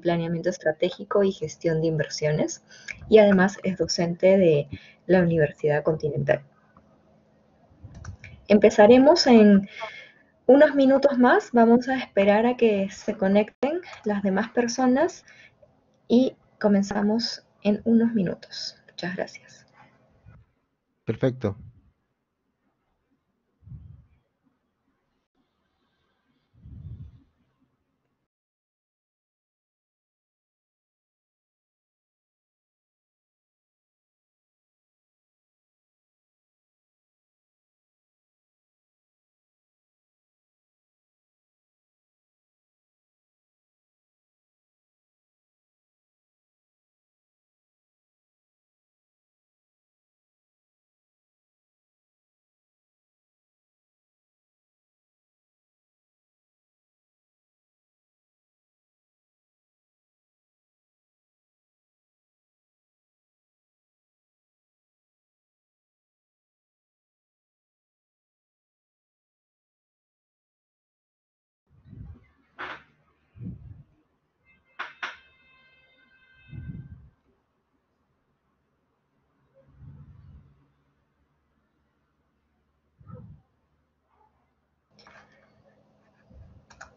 planeamiento estratégico y gestión de inversiones y además es docente de la Universidad Continental. Empezaremos en unos minutos más, vamos a esperar a que se conecten las demás personas y comenzamos en unos minutos. Muchas gracias. Perfecto,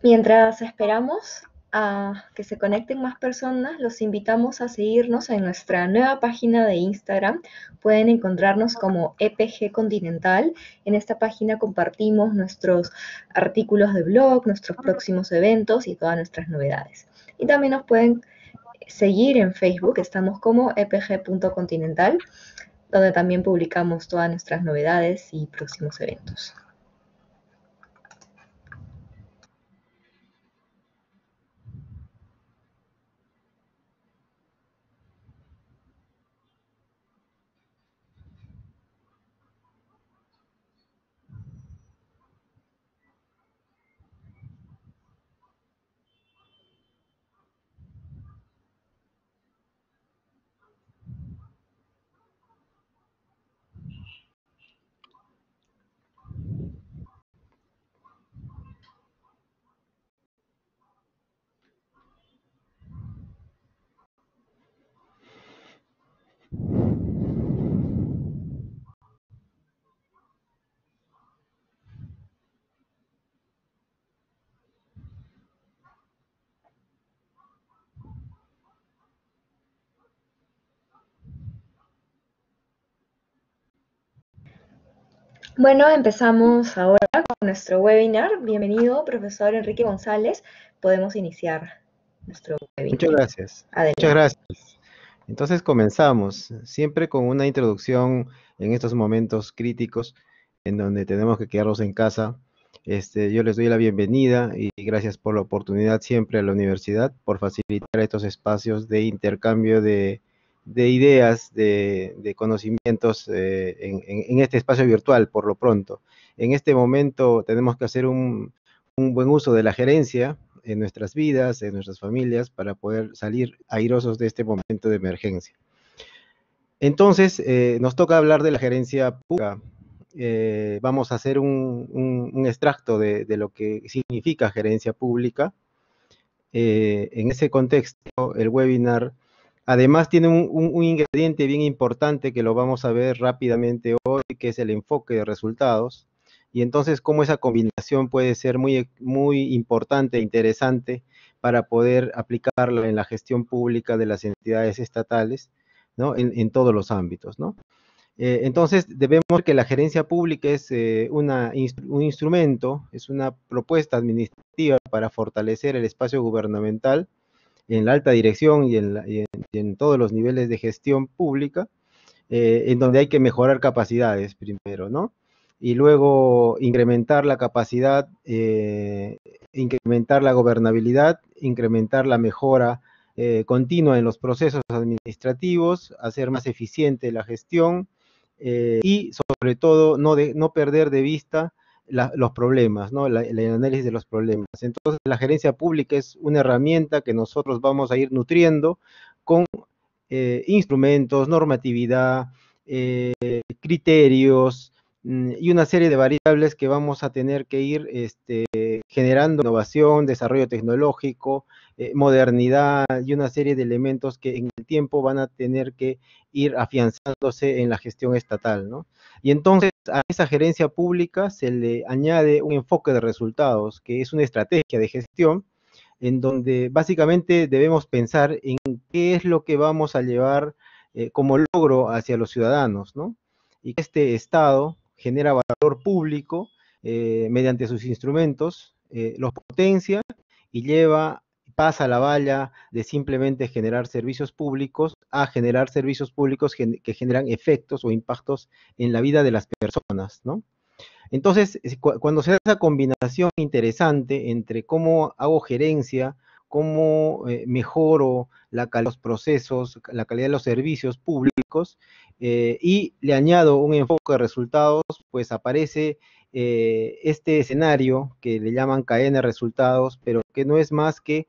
Mientras esperamos a que se conecten más personas, los invitamos a seguirnos en nuestra nueva página de Instagram. Pueden encontrarnos como EPG Continental. En esta página compartimos nuestros artículos de blog, nuestros próximos eventos y todas nuestras novedades. Y también nos pueden seguir en Facebook, estamos como epg.continental, donde también publicamos todas nuestras novedades y próximos eventos. Bueno, empezamos ahora con nuestro webinar. Bienvenido, profesor Enrique González. Podemos iniciar nuestro webinar. Muchas gracias. Muchas gracias. Entonces comenzamos, siempre con una introducción en estos momentos críticos en donde tenemos que quedarnos en casa. Este, yo les doy la bienvenida y gracias por la oportunidad siempre a la universidad por facilitar estos espacios de intercambio de de ideas, de, conocimientos eh, en, este espacio virtual, por lo pronto. En este momento tenemos que hacer un, buen uso de la gerencia en nuestras vidas, en nuestras familias, para poder salir airosos de este momento de emergencia. Entonces, eh, nos toca hablar de la gerencia pública. Eh, vamos a hacer un, extracto de, lo que significa gerencia pública. en ese contexto, el webinar Además tiene un, ingrediente bien importante que lo vamos a ver rápidamente hoy, que es el enfoque de resultados. Y entonces cómo esa combinación puede ser muy, importante e interesante para poder aplicarlo en la gestión pública de las entidades estatales, En, todos los ámbitos, eh, entonces debemos que la gerencia pública es eh, un instrumento, es una propuesta administrativa para fortalecer el espacio gubernamental en la alta dirección y en, todos los niveles de gestión pública, eh, en donde hay que mejorar capacidades primero, ¿no? Y luego incrementar la capacidad, eh, incrementar la gobernabilidad, incrementar la mejora eh, continua en los procesos administrativos, hacer más eficiente la gestión y sobre todo no, no perder de vista los problemas, ¿no? el análisis de los problemas. Entonces, la gerencia pública es una herramienta que nosotros vamos a ir nutriendo con eh, instrumentos, normatividad, eh, criterios mm, y una serie de variables que vamos a tener que ir este, generando innovación, desarrollo tecnológico, eh, modernidad y una serie de elementos que en el tiempo van a tener que ir afianzándose en la gestión estatal. ¿no? Y entonces a esa gerencia pública se le añade un enfoque de resultados, que es una estrategia de gestión, en donde básicamente debemos pensar en qué es lo que vamos a llevar eh, como logro hacia los ciudadanos, ¿no? Y este Estado genera valor público eh, mediante sus instrumentos, eh, los potencia y lleva pasa la valla de simplemente generar servicios públicos a generar servicios públicos que generan efectos o impactos en la vida de las personas, ¿no? Entonces, cuando se hace esa combinación interesante entre cómo hago gerencia, cómo eh, mejoro la los procesos, la calidad de los servicios públicos, eh, y le añado un enfoque de resultados, pues aparece eh, este escenario que le llaman cadena de resultados, pero que no es más que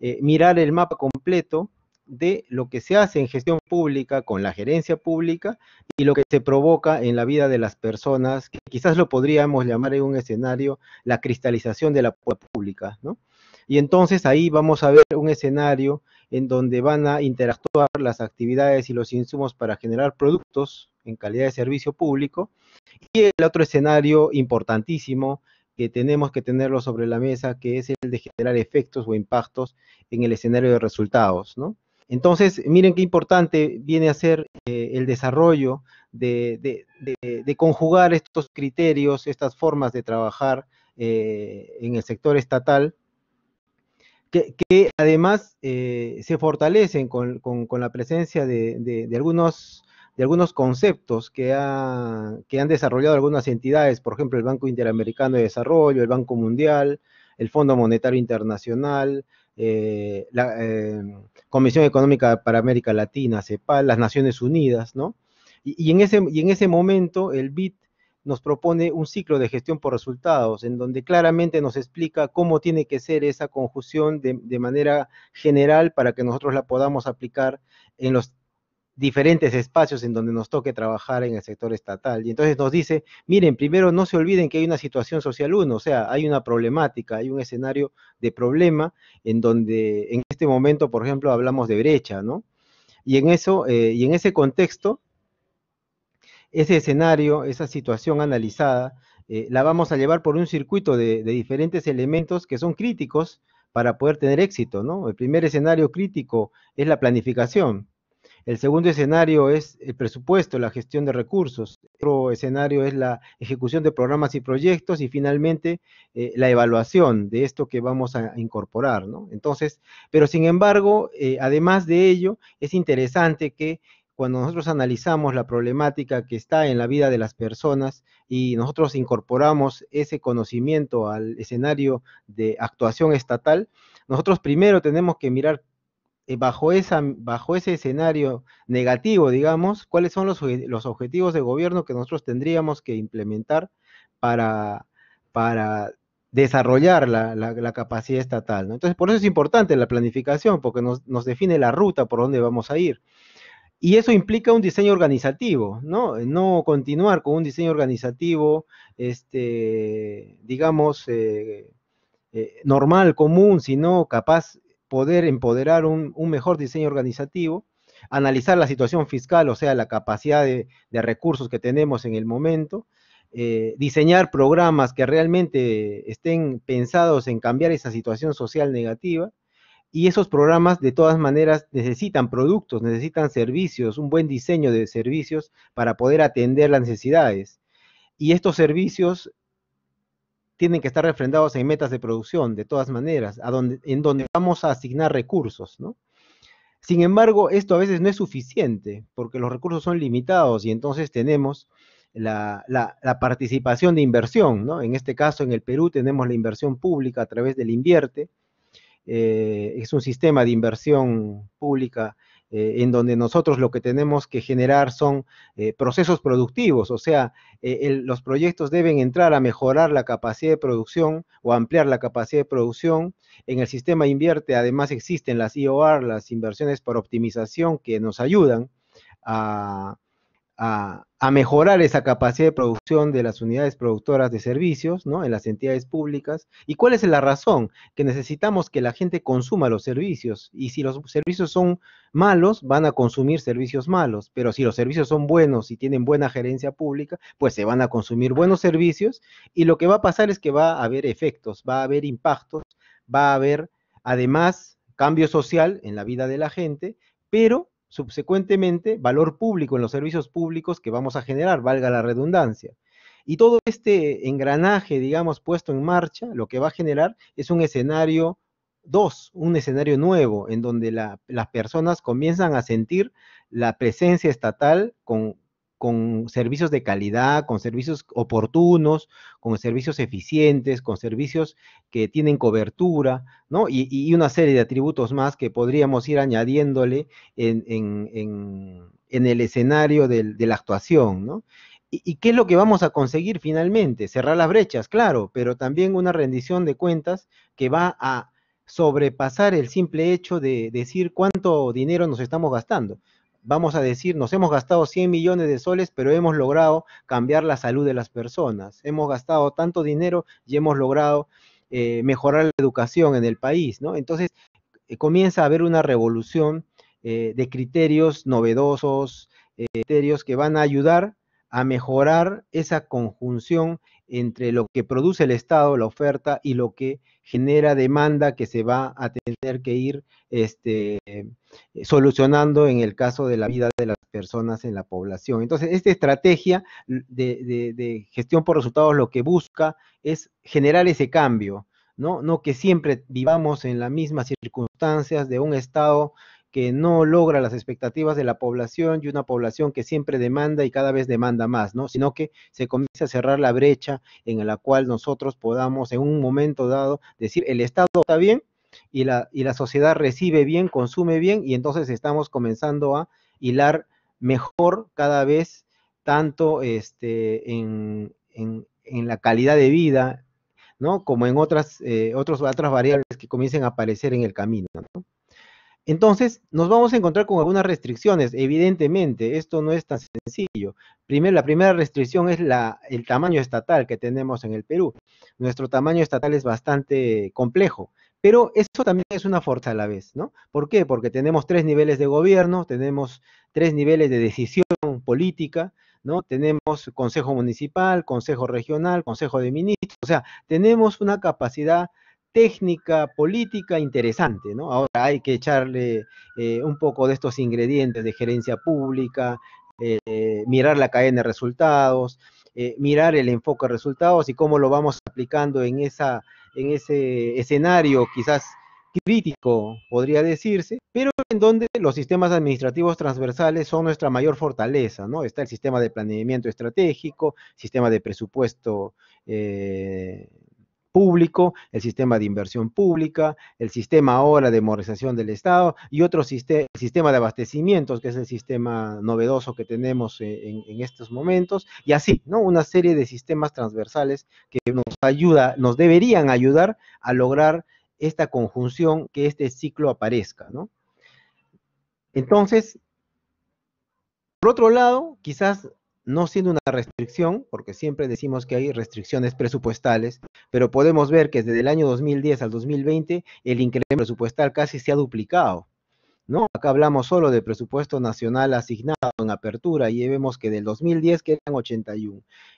eh, mirar el mapa completo de lo que se hace en gestión pública, con la gerencia pública y lo que se provoca en la vida de las personas, que quizás lo podríamos llamar en un escenario la cristalización de la pública, ¿no? Y entonces ahí vamos a ver un escenario en donde van a interactuar las actividades y los insumos para generar productos en calidad de servicio público. Y el otro escenario importantísimo que tenemos que tenerlo sobre la mesa, que es el de generar efectos o impactos en el escenario de resultados, ¿no? Entonces, miren qué importante viene a ser eh, el desarrollo de, conjugar estos criterios, estas formas de trabajar eh, en el sector estatal, que, además eh, se fortalecen con, con, la presencia de, algunos de algunos conceptos que, que han desarrollado algunas entidades, por ejemplo, el Banco Interamericano de Desarrollo, el Banco Mundial, el Fondo Monetario Internacional, eh, la em, Comisión Económica para América Latina, CEPAL, las Naciones Unidas, ¿no? Y, en, ese, en ese momento el bit nos propone un ciclo de gestión por resultados, en donde claramente nos explica cómo tiene que ser esa conjunción de, de manera general para que nosotros la podamos aplicar en los diferentes espacios en donde nos toque trabajar en el sector estatal. Y entonces nos dice, miren, primero no se olviden que hay una situación social uno, o sea, hay una problemática, hay un escenario de problema en donde en este momento, por ejemplo, hablamos de brecha, ¿no? Y en eso, eh, y en ese contexto, ese escenario, esa situación analizada, eh, la vamos a llevar por un circuito de, de diferentes elementos que son críticos para poder tener éxito, ¿no? El primer escenario crítico es la planificación, el segundo escenario es el presupuesto, la gestión de recursos. El otro escenario es la ejecución de programas y proyectos y finalmente eh, la evaluación de esto que vamos a incorporar, ¿no? Entonces, pero sin embargo, eh, además de ello, es interesante que cuando nosotros analizamos la problemática que está en la vida de las personas y nosotros incorporamos ese conocimiento al escenario de actuación estatal, nosotros primero tenemos que mirar eh, bajo, esa, bajo ese escenario negativo, digamos, cuáles son los, objetivos de gobierno que nosotros tendríamos que implementar para, para desarrollar la, capacidad estatal. Entonces, por eso es importante la planificación, porque nos, define la ruta por donde vamos a ir. Y eso implica un diseño organizativo, ¿no? No continuar con un diseño organizativo, este, digamos, eh, eh, normal, común, sino capaz poder empoderar un, mejor diseño organizativo, analizar la situación fiscal, o sea, la capacidad de, recursos que tenemos en el momento, eh, diseñar programas que realmente estén pensados en cambiar esa situación social negativa. Y esos programas de todas maneras necesitan productos, necesitan servicios, un buen diseño de servicios para poder atender las necesidades. Y estos servicios tienen que estar refrendados en metas de producción, de todas maneras, en donde vamos a asignar recursos, ¿no? Sin embargo, esto a veces no es suficiente, porque los recursos son limitados y entonces tenemos la, participación de inversión, ¿no? En este caso, en el Perú tenemos la inversión pública a través del Invierte, eh, es un sistema de inversión pública eh, en donde nosotros lo que tenemos que generar son eh, procesos productivos, o sea, eh, los proyectos deben entrar a mejorar la capacidad de producción o ampliar la capacidad de producción. En el sistema invierte, además existen las IOR, las inversiones por optimización, que nos ayudan a, a, mejorar esa capacidad de producción de las unidades productoras de servicios, ¿no? En las entidades públicas. ¿Y cuál es la razón? Que necesitamos que la gente consuma los servicios. Y si los servicios son malos, van a consumir servicios malos. Pero si los servicios son buenos y tienen buena gerencia pública, pues se van a consumir buenos servicios. Y lo que va a pasar es que va a haber efectos, va a haber impactos, va a haber, además, cambio social en la vida de la gente, pero subsecuentemente valor público en los servicios públicos que vamos a generar, valga la redundancia. Y todo este engranaje, digamos, puesto en marcha, lo que va a generar es un escenario 2, un escenario nuevo, en donde las personas comienzan a sentir la presencia estatal con con servicios de calidad, con servicios oportunos, con servicios eficientes, con servicios que tienen cobertura, ¿no? Y, una serie de atributos más que podríamos ir añadiéndole en, el escenario de la actuación, ¿no? ¿Y qué es lo que vamos a conseguir finalmente? Cerrar las brechas, claro, pero también una rendición de cuentas que va a sobrepasar el simple hecho de decir cuánto dinero nos estamos gastando vamos a decir, nos hemos gastado 100 millones de soles, pero hemos logrado cambiar la salud de las personas. Hemos gastado tanto dinero y hemos logrado eh, mejorar la educación en el país, ¿no? Entonces, eh, comienza a haber una revolución eh, de criterios novedosos, criterios que van a ayudar a mejorar esa conjunción entre lo que produce el Estado, la oferta, y lo que genera demanda que se va a tener que ir este, solucionando en el caso de la vida de las personas en la población. Entonces, esta estrategia de, de gestión por resultados lo que busca es generar ese cambio, ¿no? No que siempre vivamos en las mismas circunstancias de un estado que no logra las expectativas de la población y una población que siempre demanda y cada vez demanda más, ¿no? Sino que se comienza a cerrar la brecha en la cual nosotros podamos en un momento dado decir, el Estado está bien y la, y la sociedad recibe bien, consume bien y entonces estamos comenzando a hilar mejor cada vez tanto este, en, la calidad de vida, ¿no? Como en otras, eh, otros, otras variables que comiencen a aparecer en el camino, ¿no? Entonces, nos vamos a encontrar con algunas restricciones, evidentemente, esto no es tan sencillo. Primero, la primera restricción es el tamaño estatal que tenemos en el Perú. Nuestro tamaño estatal es bastante complejo, pero eso también es una fuerza a la vez, ¿no? ¿Por qué? Porque tenemos tres niveles de gobierno, tenemos tres niveles de decisión política, ¿no? Tenemos consejo municipal, consejo regional, consejo de ministros, o sea, tenemos una capacidad técnica, política interesante, ¿no? Ahora hay que echarle eh, un poco de estos ingredientes de gerencia pública, eh, mirar la cadena de resultados, eh, mirar el enfoque de resultados y cómo lo vamos aplicando en, esa, en ese escenario quizás crítico, podría decirse, pero en donde los sistemas administrativos transversales son nuestra mayor fortaleza, ¿no? Está el sistema de planeamiento estratégico, sistema de presupuesto público, el sistema de inversión pública, el sistema ahora de modernización del Estado y otro sistema, el sistema de abastecimientos, que es el sistema novedoso que tenemos eh, en, en estos momentos, y así, ¿no? Una serie de sistemas transversales que nos ayuda, nos deberían ayudar a lograr esta conjunción, que este ciclo aparezca, ¿no? Entonces, por otro lado, quizás no siendo una restricción, porque siempre decimos que hay restricciones presupuestales, pero podemos ver que desde el año 2010 al 2020 el incremento presupuestal casi se ha duplicado. ¿no? Acá hablamos solo de presupuesto nacional asignado en apertura y vemos que del 2010 quedan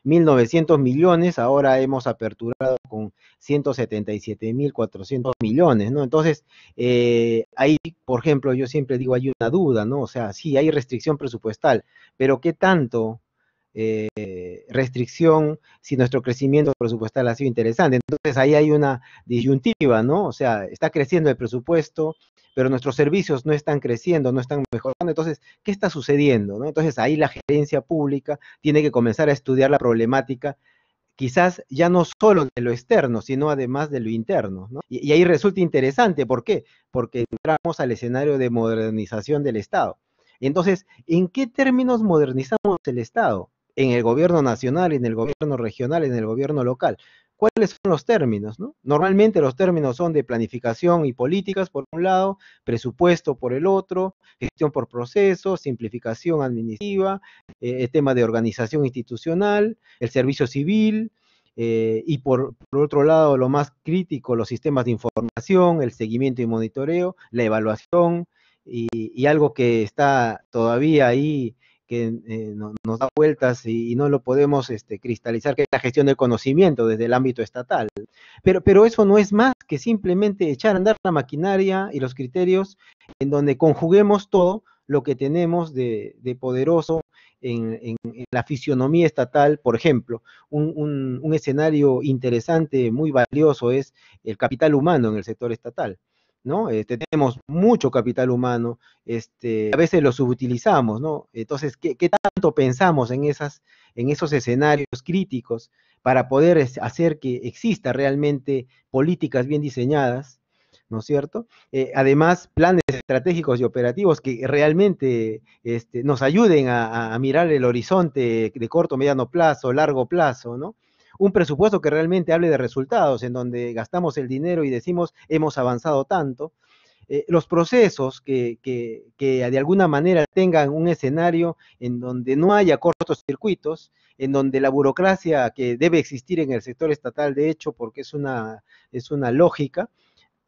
eran millones, ahora hemos aperturado con 177.400 millones, ¿no? Entonces, eh, ahí, por ejemplo, yo siempre digo, hay una duda, ¿no? O sea, sí, hay restricción presupuestal, pero ¿qué tanto eh, restricción si nuestro crecimiento presupuestal ha sido interesante. Entonces ahí hay una disyuntiva, ¿no? O sea, está creciendo el presupuesto, pero nuestros servicios no están creciendo, no están mejorando. Entonces, ¿qué está sucediendo? Entonces ahí la gerencia pública tiene que comenzar a estudiar la problemática quizás ya no solo de lo externo, sino además de lo interno. ¿no? y, ahí resulta interesante, ¿por qué? Porque entramos al escenario de modernización del Estado. Entonces, ¿en qué términos modernizamos el Estado? en el gobierno nacional, en el gobierno regional, en el gobierno local. ¿Cuáles son los términos? Normalmente los términos son de planificación y políticas por un lado, presupuesto por el otro, gestión por proceso, simplificación administrativa, eh, el tema de organización institucional, el servicio civil, eh, y por, otro lado, lo más crítico, los sistemas de información, el seguimiento y monitoreo, la evaluación y algo que está todavía ahí que eh, nos da vueltas y, no lo podemos este, cristalizar, que es la gestión del conocimiento desde el ámbito estatal. Pero, pero eso no es más que simplemente echar a andar la maquinaria y los criterios en donde conjuguemos todo lo que tenemos de, poderoso en, la fisionomía estatal, por ejemplo. un escenario interesante, muy valioso, es el capital humano en el sector estatal. ¿no? Este, tenemos mucho capital humano, este, a veces lo subutilizamos, ¿no? Entonces, ¿qué, tanto pensamos en, esas, en esos escenarios críticos para poder hacer que exista realmente políticas bien diseñadas, ¿no es cierto? Eh, además, planes estratégicos y operativos que realmente este, nos ayuden a, a, mirar el horizonte de corto, mediano plazo, largo plazo, ¿no? un presupuesto que realmente hable de resultados, en donde gastamos el dinero y decimos hemos avanzado tanto. Eh, los procesos que, de alguna manera tengan un escenario en donde no haya cortos circuitos, en donde la burocracia que debe existir en el sector estatal, de hecho, porque es una, es una lógica,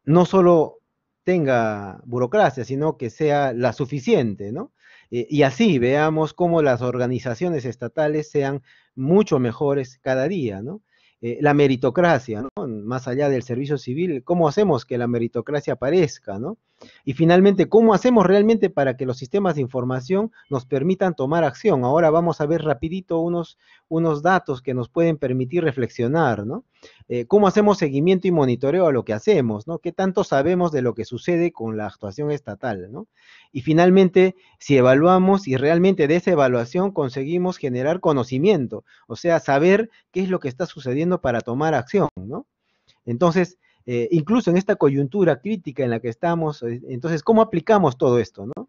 no solo tenga burocracia, sino que sea la suficiente, ¿no? Eh, y así veamos cómo las organizaciones estatales sean mucho mejores cada día, ¿no? Eh, la meritocracia, ¿no? Más allá del servicio civil, ¿cómo hacemos que la meritocracia aparezca, ¿no? Y finalmente, ¿cómo hacemos realmente para que los sistemas de información nos permitan tomar acción? Ahora vamos a ver rapidito unos, unos datos que nos pueden permitir reflexionar, ¿no? Eh, cómo hacemos seguimiento y monitoreo a lo que hacemos, ¿no? ¿Qué tanto sabemos de lo que sucede con la actuación estatal, ¿no? Y finalmente, si evaluamos y realmente de esa evaluación conseguimos generar conocimiento, o sea, saber qué es lo que está sucediendo para tomar acción, ¿no? Entonces, eh, incluso en esta coyuntura crítica en la que estamos, eh, entonces, ¿cómo aplicamos todo esto, ¿no?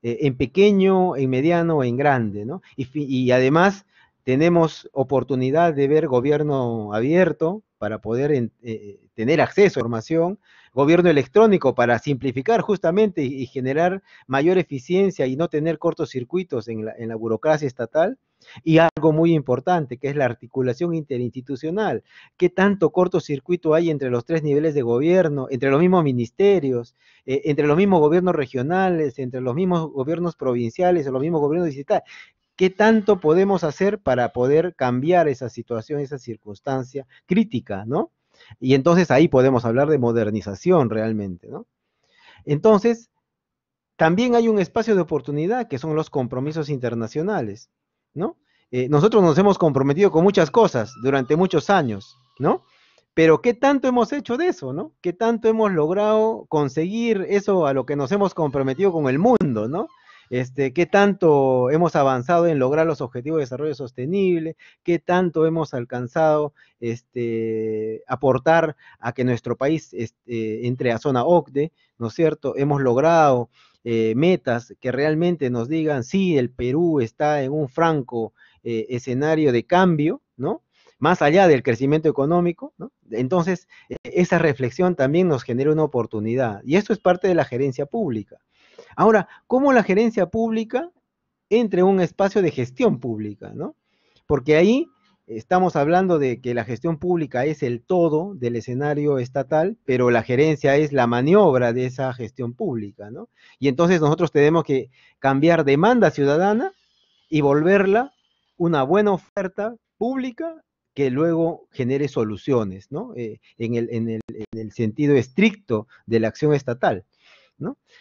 en pequeño, en mediano, en grande, ¿no? y además tenemos oportunidad de ver gobierno abierto, para poder eh, eh, tener acceso a información, gobierno electrónico para simplificar justamente y, generar mayor eficiencia y no tener cortocircuitos en la, en la burocracia estatal, y algo muy importante, que es la articulación interinstitucional. ¿Qué tanto cortocircuito hay entre los tres niveles de gobierno, entre los mismos ministerios, eh, entre los mismos gobiernos regionales, entre los mismos gobiernos provinciales o los mismos gobiernos distritales? qué tanto podemos hacer para poder cambiar esa situación, esa circunstancia crítica, ¿no? Y entonces ahí podemos hablar de modernización realmente, ¿no? Entonces, también hay un espacio de oportunidad que son los compromisos internacionales, ¿no? Eh, nosotros nos hemos comprometido con muchas cosas durante muchos años, ¿no? Pero ¿qué tanto hemos hecho de eso, no? ¿Qué tanto hemos logrado conseguir eso a lo que nos hemos comprometido con el mundo, ¿no? este, qué tanto hemos avanzado en lograr los objetivos de desarrollo sostenible, qué tanto hemos alcanzado este, aportar a que nuestro país este, entre a zona OCDE, ¿no es cierto? Hemos logrado eh, metas que realmente nos digan, sí, el Perú está en un franco eh, escenario de cambio, ¿no? Más allá del crecimiento económico, ¿no? Entonces, e-, esa reflexión también nos genera una oportunidad. Y esto es parte de la gerencia pública. Ahora, ¿cómo la gerencia pública entre un espacio de gestión pública? ¿no? Porque ahí estamos hablando de que la gestión pública es el todo del escenario estatal, pero la gerencia es la maniobra de esa gestión pública, ¿no? Y entonces nosotros tenemos que cambiar demanda ciudadana y volverla una buena oferta pública que luego genere soluciones, ¿no? Eh, en el sentido estricto de la acción estatal.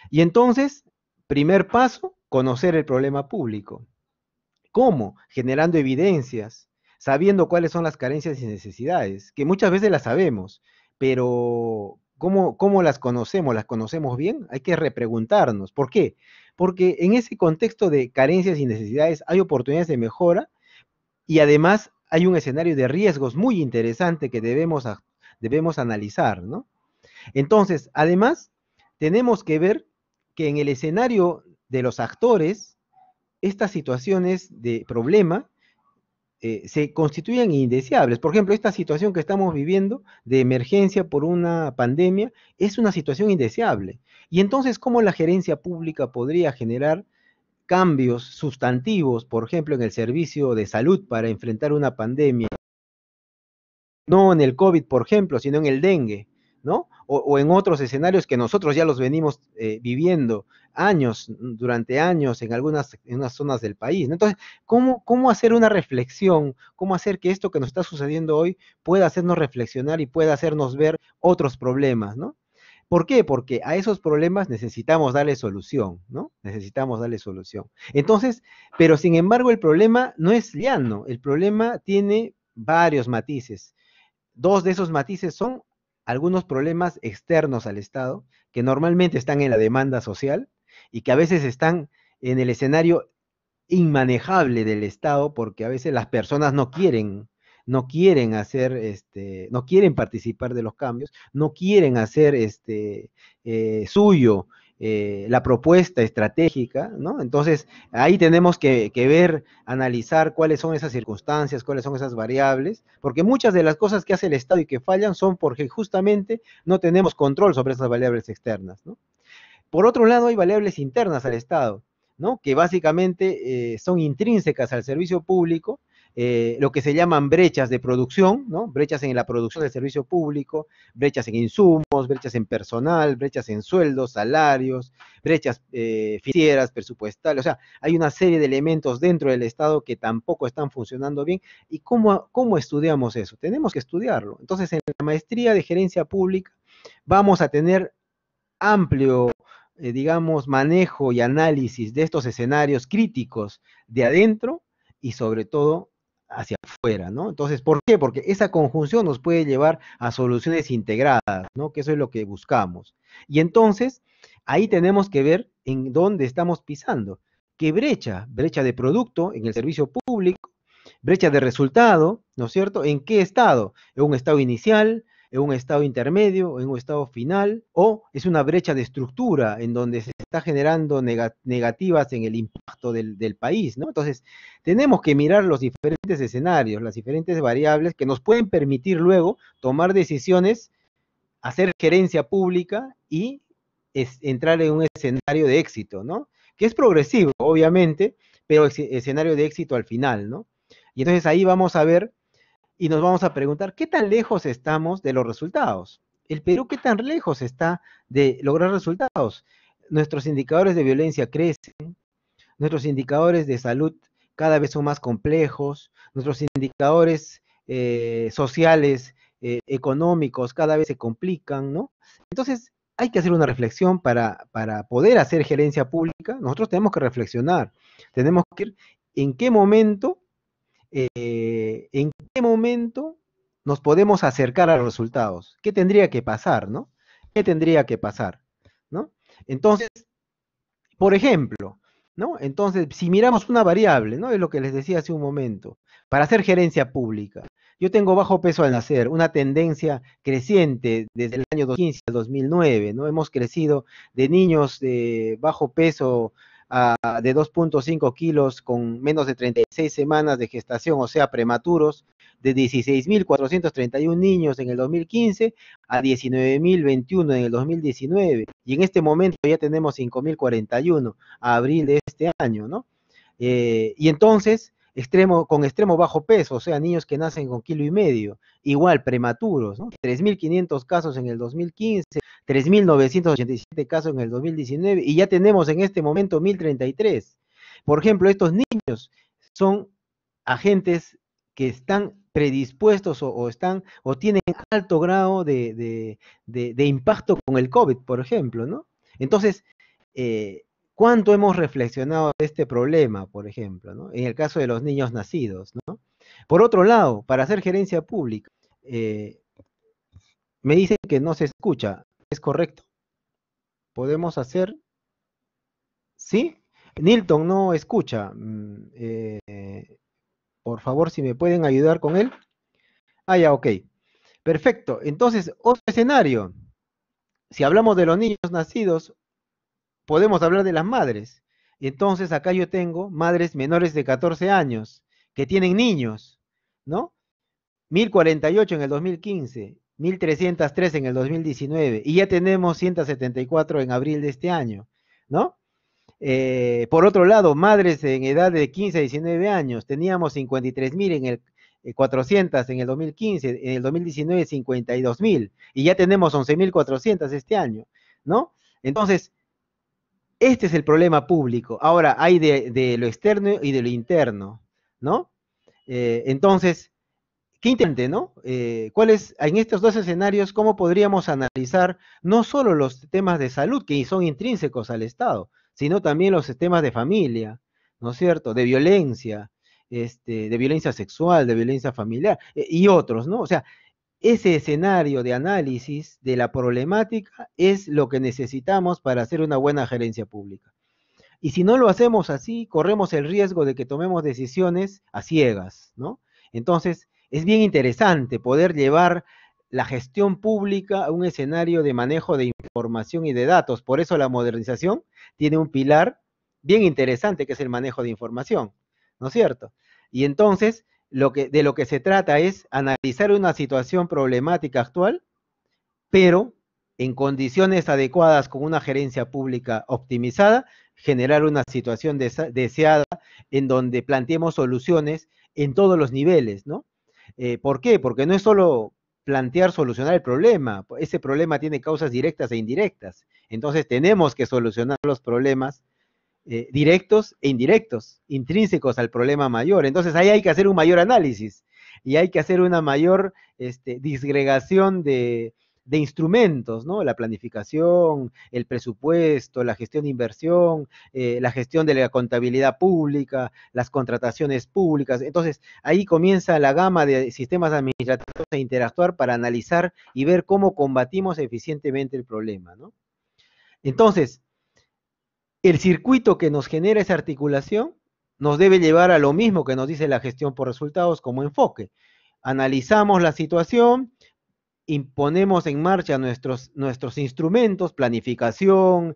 Y entonces, primer paso, conocer el problema público. ¿Cómo? Generando evidencias, sabiendo cuáles son las carencias y necesidades, que muchas veces las sabemos, pero ¿cómo, las conocemos? ¿Las conocemos bien? Hay que repreguntarnos. ¿Por qué? Porque en ese contexto de carencias y necesidades hay oportunidades de mejora y además hay un escenario de riesgos muy interesante que debemos, debemos analizar, ¿no? Entonces, además, tenemos que ver que en el escenario de los actores, estas situaciones de problema eh, se constituyen indeseables. Por ejemplo, esta situación que estamos viviendo de emergencia por una pandemia es una situación indeseable. Y entonces, ¿cómo la gerencia pública podría generar cambios sustantivos, por ejemplo, en el servicio de salud para enfrentar una pandemia? No en el COVID, por ejemplo, sino en el dengue ¿no? O, en otros escenarios que nosotros ya los venimos eh, viviendo años, mm, durante años, en algunas en unas zonas del país. Entonces, ¿cómo, ¿cómo hacer una reflexión? ¿Cómo hacer que esto que nos está sucediendo hoy pueda hacernos reflexionar y pueda hacernos ver otros problemas, ¿no? ¿Por qué? Porque a esos problemas necesitamos darle solución, ¿no? Necesitamos darle solución. Entonces, pero sin embargo el problema no es llano, el problema tiene varios matices. Dos de esos matices son algunos problemas externos al Estado, que normalmente están en la demanda social y que a veces están en el escenario inmanejable del Estado, porque a veces las personas no quieren, no quieren hacer, este, no quieren participar de los cambios, no quieren hacer este, eh, suyo eh, la propuesta estratégica, ¿no? Entonces, ahí tenemos que, ver, analizar cuáles son esas circunstancias, cuáles son esas variables, porque muchas de las cosas que hace el Estado y que fallan son porque justamente no tenemos control sobre esas variables externas, ¿no? Por otro lado, hay variables internas al Estado, ¿no? Que básicamente eh, son intrínsecas al servicio público eh, lo que se llaman brechas de producción, ¿no? Brechas en la producción del servicio público, brechas en insumos, brechas en personal, brechas en sueldos, salarios, brechas eh, financieras, presupuestales. O sea, hay una serie de elementos dentro del Estado que tampoco están funcionando bien. ¿Y cómo, cómo estudiamos eso? Tenemos que estudiarlo. Entonces, en la maestría de gerencia pública vamos a tener amplio eh, digamos, manejo y análisis de estos escenarios críticos de adentro y sobre todo hacia afuera, ¿no? Entonces, ¿por qué? Porque esa conjunción nos puede llevar a soluciones integradas, ¿no? Que eso es lo que buscamos. Y entonces, ahí tenemos que ver en dónde estamos pisando. ¿Qué brecha? Brecha de producto en el servicio público, brecha de resultado, ¿no es cierto? ¿En qué estado? ¿En un estado inicial? ¿En un estado intermedio? ¿En un estado final? ¿O es una brecha de estructura en donde se generando negativas en el impacto del, país, ¿no? Entonces, tenemos que mirar los diferentes escenarios, las diferentes variables que nos pueden permitir luego tomar decisiones, hacer gerencia pública y entrar en un escenario de éxito, ¿no? Que es progresivo, obviamente, pero escenario de éxito al final, ¿no? Y entonces ahí vamos a ver y nos vamos a preguntar qué tan lejos estamos de los resultados. El Perú, qué tan lejos está de lograr resultados nuestros indicadores de violencia crecen, nuestros indicadores de salud cada vez son más complejos, nuestros indicadores eh, sociales, eh, económicos cada vez se complican, ¿no? Entonces, hay que hacer una reflexión para, poder hacer gerencia pública. Nosotros tenemos que reflexionar, tenemos que ver en qué momento, eh, en qué momento nos podemos acercar a los resultados. ¿Qué tendría que pasar, no? ¿Qué tendría que pasar, no? Entonces, por ejemplo, ¿no? Entonces, si miramos una variable, ¿no? Es lo que les decía hace un momento, para hacer gerencia pública. Yo tengo bajo peso al nacer, una tendencia creciente desde el año 2015 al 2009, ¿no? Hemos crecido de niños de bajo peso Ah, de 2.5 kilos con menos de 36 semanas de gestación, o sea, prematuros, de 16.431 niños en el 2015 a 19.021 en el 2019. Y en este momento ya tenemos 5.041 a abril de este año, ¿no? Eh, y entonces, extremo, con extremo bajo peso, o sea, niños que nacen con kilo y medio, igual prematuros, ¿no? 3.500 casos en el 2015, 3.987 casos en el 2019 y ya tenemos en este momento 1.033. Por ejemplo, estos niños son agentes que están predispuestos o, están o tienen alto grado de, impacto con el COVID, por ejemplo, ¿no? Entonces, eh, ¿cuánto hemos reflexionado este problema, por ejemplo, en el caso de los niños nacidos, ¿no? Por otro lado, para hacer gerencia pública, eh, me dicen que no se escucha. Es correcto. Podemos hacer... ¿Sí? Nilton no escucha. Mm, eh, por favor, si me pueden ayudar con él. Ah, ya, ok. Perfecto. Entonces, otro escenario. Si hablamos de los niños nacidos, podemos hablar de las madres. Entonces, acá yo tengo madres menores de 14 años que tienen niños, ¿no? 1048 en el 2015, 1303 en el 2019 y ya tenemos 174 en abril de este año, ¿no? Eh, por otro lado, madres en edad de 15 a 19 años, teníamos 53.000 en el 400 eh, en el 2015, en el 2019 52.000 y ya tenemos 11.400 este año, ¿no? Entonces, este es el problema público. Ahora hay de, lo externo y de lo interno, ¿no? Eh, entonces, qué interesante, ¿no? Eh, ¿Cuáles, en estos dos escenarios, cómo podríamos analizar no solo los temas de salud, que son intrínsecos al Estado, sino también los temas de familia, ¿no es cierto? De violencia, este, de violencia sexual, de violencia familiar eh, y otros, ¿no? O sea, ese escenario de análisis de la problemática es lo que necesitamos para hacer una buena gerencia pública. Y si no lo hacemos así, corremos el riesgo de que tomemos decisiones a ciegas, ¿no? Entonces, es bien interesante poder llevar la gestión pública a un escenario de manejo de información y de datos. Por eso la modernización tiene un pilar bien interesante que es el manejo de información, ¿no es cierto? Y entonces, de lo que se trata es analizar una situación problemática actual, pero en condiciones adecuadas con una gerencia pública optimizada, generar una situación deseada en donde planteemos soluciones en todos los niveles, ¿no? Eh, ¿Por qué? Porque no es solo plantear solucionar el problema, ese problema tiene causas directas e indirectas. Entonces tenemos que solucionar los problemas eh, directos e indirectos, intrínsecos al problema mayor. Entonces ahí hay que hacer un mayor análisis y hay que hacer una mayor este, disgregación de, de instrumentos, ¿no? La planificación, el presupuesto, la gestión de inversión, eh, la gestión de la contabilidad pública, las contrataciones públicas. Entonces, ahí comienza la gama de sistemas administrativos a interactuar para analizar y ver cómo combatimos eficientemente el problema, ¿no? Entonces, el circuito que nos genera esa articulación nos debe llevar a lo mismo que nos dice la gestión por resultados como enfoque. Analizamos la situación, imponemos en marcha nuestros, nuestros instrumentos, planificación,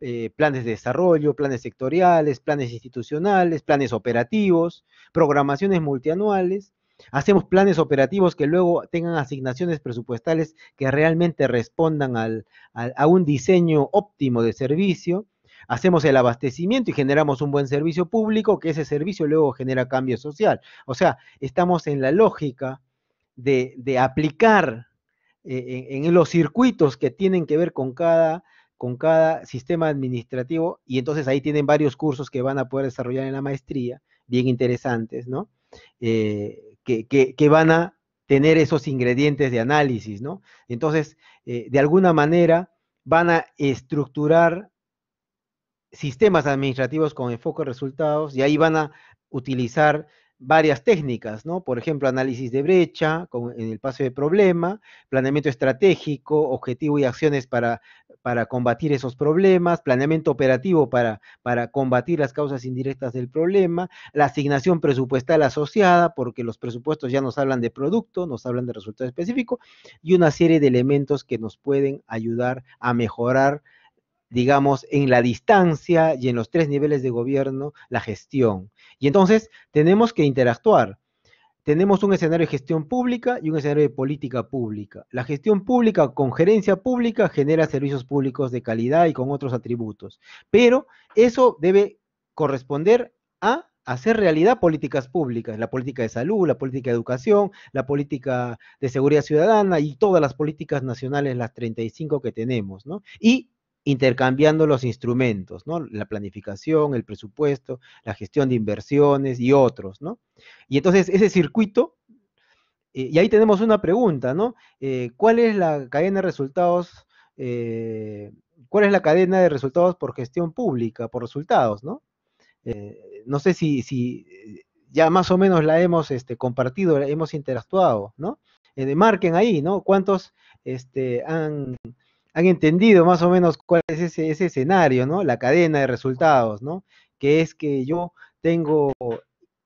eh, planes de desarrollo, planes sectoriales, planes institucionales, planes operativos, programaciones multianuales. Hacemos planes operativos que luego tengan asignaciones presupuestales que realmente respondan a un diseño óptimo de servicio hacemos el abastecimiento y generamos un buen servicio público, que ese servicio luego genera cambio social. O sea, estamos en la lógica de, de aplicar en, los circuitos que tienen que ver con cada, con cada sistema administrativo, y entonces ahí tienen varios cursos que van a poder desarrollar en la maestría, bien interesantes, ¿no? Eh, que, van a tener esos ingredientes de análisis, ¿no? Entonces, eh, de alguna manera, van a estructurar sistemas administrativos con enfoque de resultados y ahí van a utilizar varias técnicas, ¿no? Por ejemplo, análisis de brecha en el paso de problema, planeamiento estratégico, objetivo y acciones para, combatir esos problemas, planeamiento operativo para, para combatir las causas indirectas del problema, la asignación presupuestal asociada, porque los presupuestos ya nos hablan de producto, nos hablan de resultado específico, y una serie de elementos que nos pueden ayudar a mejorar digamos, en la distancia y en los tres niveles de gobierno la gestión. Y entonces tenemos que interactuar. Tenemos un escenario de gestión pública y un escenario de política pública. La gestión pública con gerencia pública genera servicios públicos de calidad y con otros atributos. Pero eso debe corresponder a hacer realidad políticas públicas, la política de salud, la política de educación, la política de seguridad ciudadana y todas las políticas nacionales, las 35 que tenemos, ¿no? Y intercambiando los instrumentos, ¿no? La planificación, el presupuesto, la gestión de inversiones y otros, ¿no? Y entonces ese circuito, eh, y ahí tenemos una pregunta, ¿no? Eh, ¿Cuál es la cadena de resultados? Eh, ¿Cuál es la cadena de resultados por gestión pública, por resultados, ¿no? no sé si, ya más o menos la hemos este, compartido, la hemos interactuado, ¿no? marquen ahí, ¿no? ¿Cuántos este, han han entendido más o menos cuál es ese, escenario, ¿no? La cadena de resultados, ¿no? Que es que yo tengo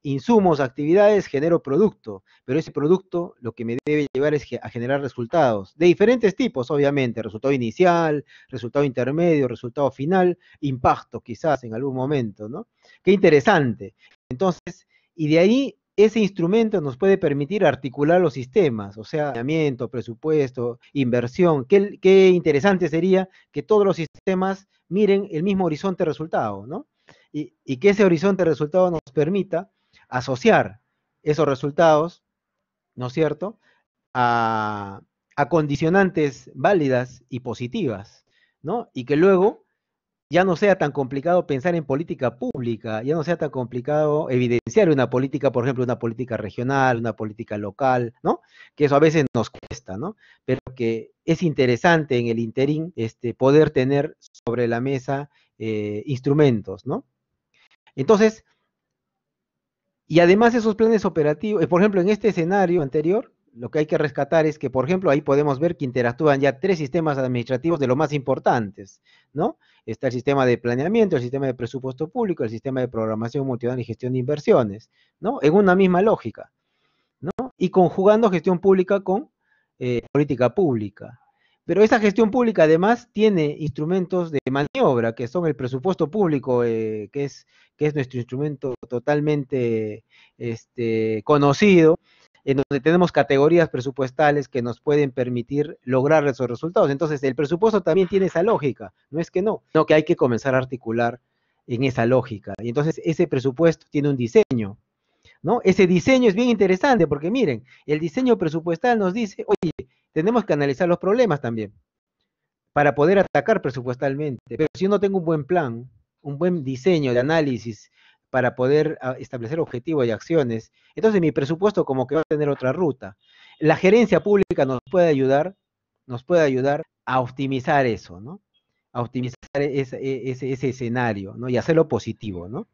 insumos, actividades, genero producto, pero ese producto lo que me debe llevar es a generar resultados de diferentes tipos, obviamente, resultado inicial, resultado intermedio, resultado final, impacto quizás en algún momento, ¿no? Qué interesante. Entonces, y de ahí ese instrumento nos puede permitir articular los sistemas, o sea, planeamiento, presupuesto, inversión. Qué, interesante sería que todos los sistemas miren el mismo horizonte de resultado, ¿no? Y, que ese horizonte de resultado nos permita asociar esos resultados, ¿no es cierto?, a condicionantes válidas y positivas, ¿no? Y que luego ya no sea tan complicado pensar en política pública, ya no sea tan complicado evidenciar una política, por ejemplo, una política regional, una política local, ¿no? Que eso a veces nos cuesta, ¿no? Pero que es interesante en el interín este, poder tener sobre la mesa eh, instrumentos, ¿no? Entonces, y además esos planes operativos, eh, por ejemplo, en este escenario anterior, lo que hay que rescatar es que, por ejemplo, ahí podemos ver que interactúan ya tres sistemas administrativos de los más importantes, ¿no? Está el sistema de planeamiento, el sistema de presupuesto público, el sistema de programación multidimensional y gestión de inversiones, ¿no? En una misma lógica, ¿no? Y conjugando gestión pública con eh, política pública. Pero esa gestión pública además tiene instrumentos de maniobra, que son el presupuesto público, eh, que, es, que es nuestro instrumento totalmente este, conocido, en donde tenemos categorías presupuestales que nos pueden permitir lograr esos resultados. Entonces, el presupuesto también tiene esa lógica, no es que no, no que hay que comenzar a articular en esa lógica. Y entonces ese presupuesto tiene un diseño, ¿no? Ese diseño es bien interesante porque miren, el diseño presupuestal nos dice, oye, tenemos que analizar los problemas también para poder atacar presupuestalmente. Pero si yo no tengo un buen plan, un buen diseño de análisis para poder ah, establecer objetivos y acciones. Entonces mi presupuesto como que va a tener otra ruta. La gerencia pública nos puede ayudar, nos puede ayudar a optimizar eso, ¿no? A optimizar ese, e, escenario, ¿no? Y hacerlo positivo, ¿no?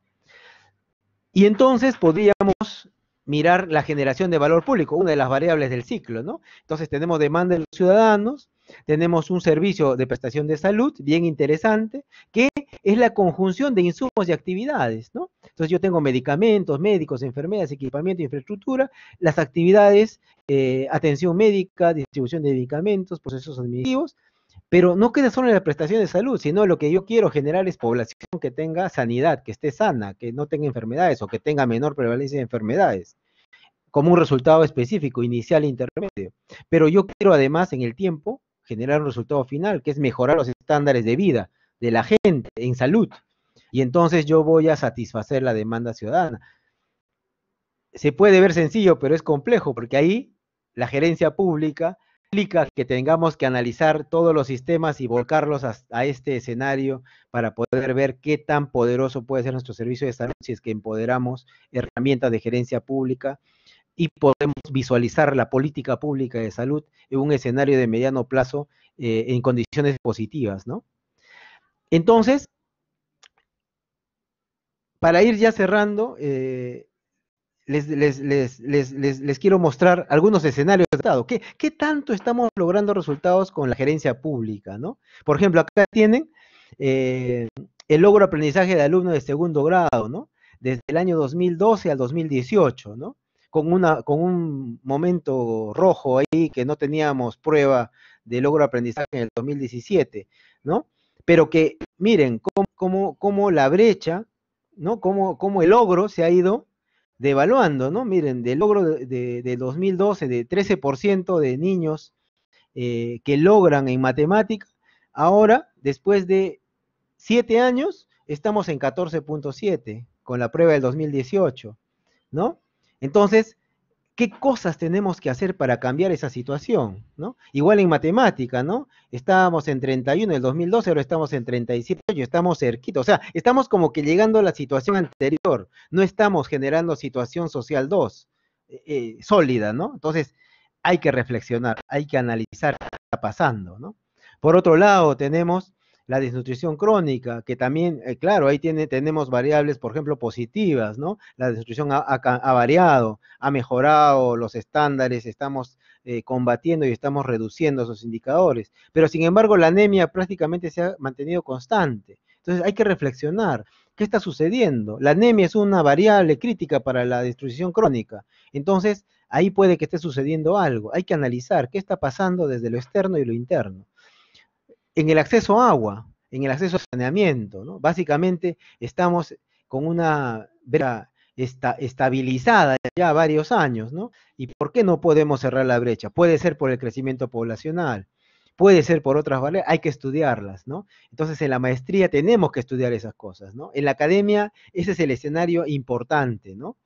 Y entonces podríamos mirar la generación de valor público, una de las variables del ciclo, ¿no? Entonces tenemos demanda de los ciudadanos, tenemos un servicio de prestación de salud bien interesante que es la conjunción de insumos y actividades, ¿no? Entonces yo tengo medicamentos, médicos, enfermedades, equipamiento, infraestructura, las actividades, eh, atención médica, distribución de medicamentos, procesos administrativos, pero no queda solo en la prestación de salud, sino lo que yo quiero generar es población que tenga sanidad, que esté sana, que no tenga enfermedades o que tenga menor prevalencia de enfermedades como un resultado específico, inicial e intermedio. Pero yo quiero además en el tiempo generar un resultado final, que es mejorar los estándares de vida, de la gente en salud. Y entonces yo voy a satisfacer la demanda ciudadana. Se puede ver sencillo, pero es complejo, porque ahí la gerencia pública implica que tengamos que analizar todos los sistemas y volcarlos a, este escenario para poder ver qué tan poderoso puede ser nuestro servicio de salud si es que empoderamos herramientas de gerencia pública y podemos visualizar la política pública de salud en un escenario de mediano plazo eh, en condiciones positivas, ¿no? Entonces, para ir ya cerrando, eh, les, quiero mostrar algunos escenarios de Estado. ¿Qué, tanto estamos logrando resultados con la gerencia pública? ¿no? Por ejemplo, acá tienen eh, el logro de aprendizaje de alumnos de segundo grado, ¿no? desde el año 2012 al 2018, con, con un momento rojo ahí que no teníamos prueba de logro de aprendizaje en el 2017. ¿no? pero que miren cómo, la brecha, ¿no? Cómo, cómo, el logro se ha ido devaluando, ¿no? Miren, del logro de, 2012 de 13% de niños eh, que logran en matemática, ahora, después de 7 años, estamos en 14.7 con la prueba del 2018, ¿no? Entonces, qué cosas tenemos que hacer para cambiar esa situación, ¿no? Igual en matemática, ¿no? Estábamos en 31 en el 2012, ahora estamos en 37 años, estamos cerquitos. o sea, estamos como que llegando a la situación anterior, no estamos generando situación social 2 eh, eh, sólida, ¿no? Entonces, hay que reflexionar, hay que analizar qué está pasando, ¿no? Por otro lado, tenemos la desnutrición crónica, que también, eh, claro, ahí tiene, tenemos variables, por ejemplo, positivas, ¿no? La desnutrición ha, variado, ha mejorado los estándares, estamos eh, combatiendo y estamos reduciendo esos indicadores. Pero sin embargo, la anemia prácticamente se ha mantenido constante. Entonces hay que reflexionar. ¿Qué está sucediendo? La anemia es una variable crítica para la desnutrición crónica. Entonces, ahí puede que esté sucediendo algo. Hay que analizar qué está pasando desde lo externo y lo interno. En el acceso a agua, en el acceso a saneamiento, ¿no? Básicamente estamos con una brecha estabilizada ya varios años, ¿no? ¿Y por qué no podemos cerrar la brecha? Puede ser por el crecimiento poblacional, puede ser por otras variables, hay que estudiarlas, ¿no? Entonces en la maestría tenemos que estudiar esas cosas, ¿no? En la academia ese es el escenario importante, ¿no?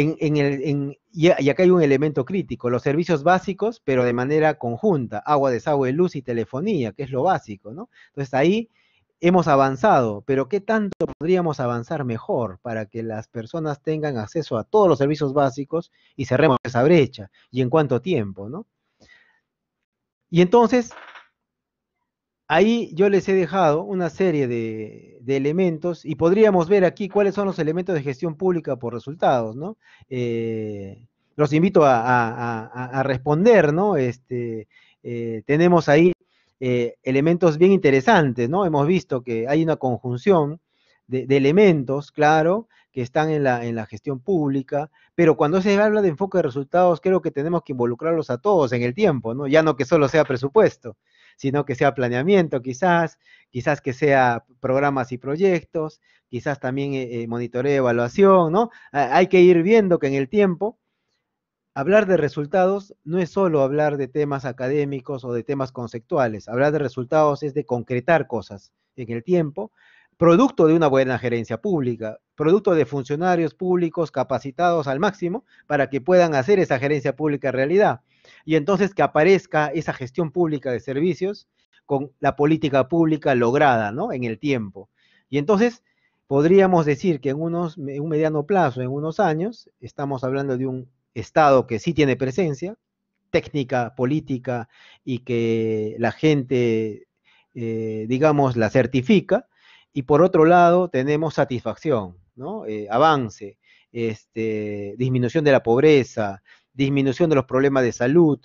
y acá hay un elemento crítico, los servicios básicos, pero de manera conjunta, agua, desagüe, luz y telefonía, que es lo básico, ¿no? Entonces ahí hemos avanzado, pero ¿qué tanto podríamos avanzar mejor para que las personas tengan acceso a todos los servicios básicos y cerremos esa brecha? ¿Y en cuánto tiempo? ¿no? Y entonces, Ahí yo les he dejado una serie de, elementos y podríamos ver aquí cuáles son los elementos de gestión pública por resultados, ¿no? Eh, los invito a, responder, ¿no? Este, eh, tenemos ahí eh, elementos bien interesantes, ¿no? Hemos visto que hay una conjunción de, elementos, claro, que están en la, en la gestión pública, pero cuando se habla de enfoque de resultados, creo que tenemos que involucrarlos a todos en el tiempo, ¿no? Ya no que solo sea presupuesto sino que sea planeamiento quizás, quizás que sea programas y proyectos, quizás también eh, eh, monitoreo y evaluación, ¿no? Hay que ir viendo que en el tiempo, hablar de resultados no es solo hablar de temas académicos o de temas conceptuales, hablar de resultados es de concretar cosas en el tiempo, producto de una buena gerencia pública, producto de funcionarios públicos capacitados al máximo para que puedan hacer esa gerencia pública realidad y entonces que aparezca esa gestión pública de servicios con la política pública lograda, ¿no? En el tiempo. Y entonces podríamos decir que en unos, un mediano plazo, en unos años, estamos hablando de un Estado que sí tiene presencia técnica, política, y que la gente, eh, digamos, la certifica, y por otro lado tenemos satisfacción, ¿no? Eh, avance, este, disminución de la pobreza, disminución de los problemas de salud,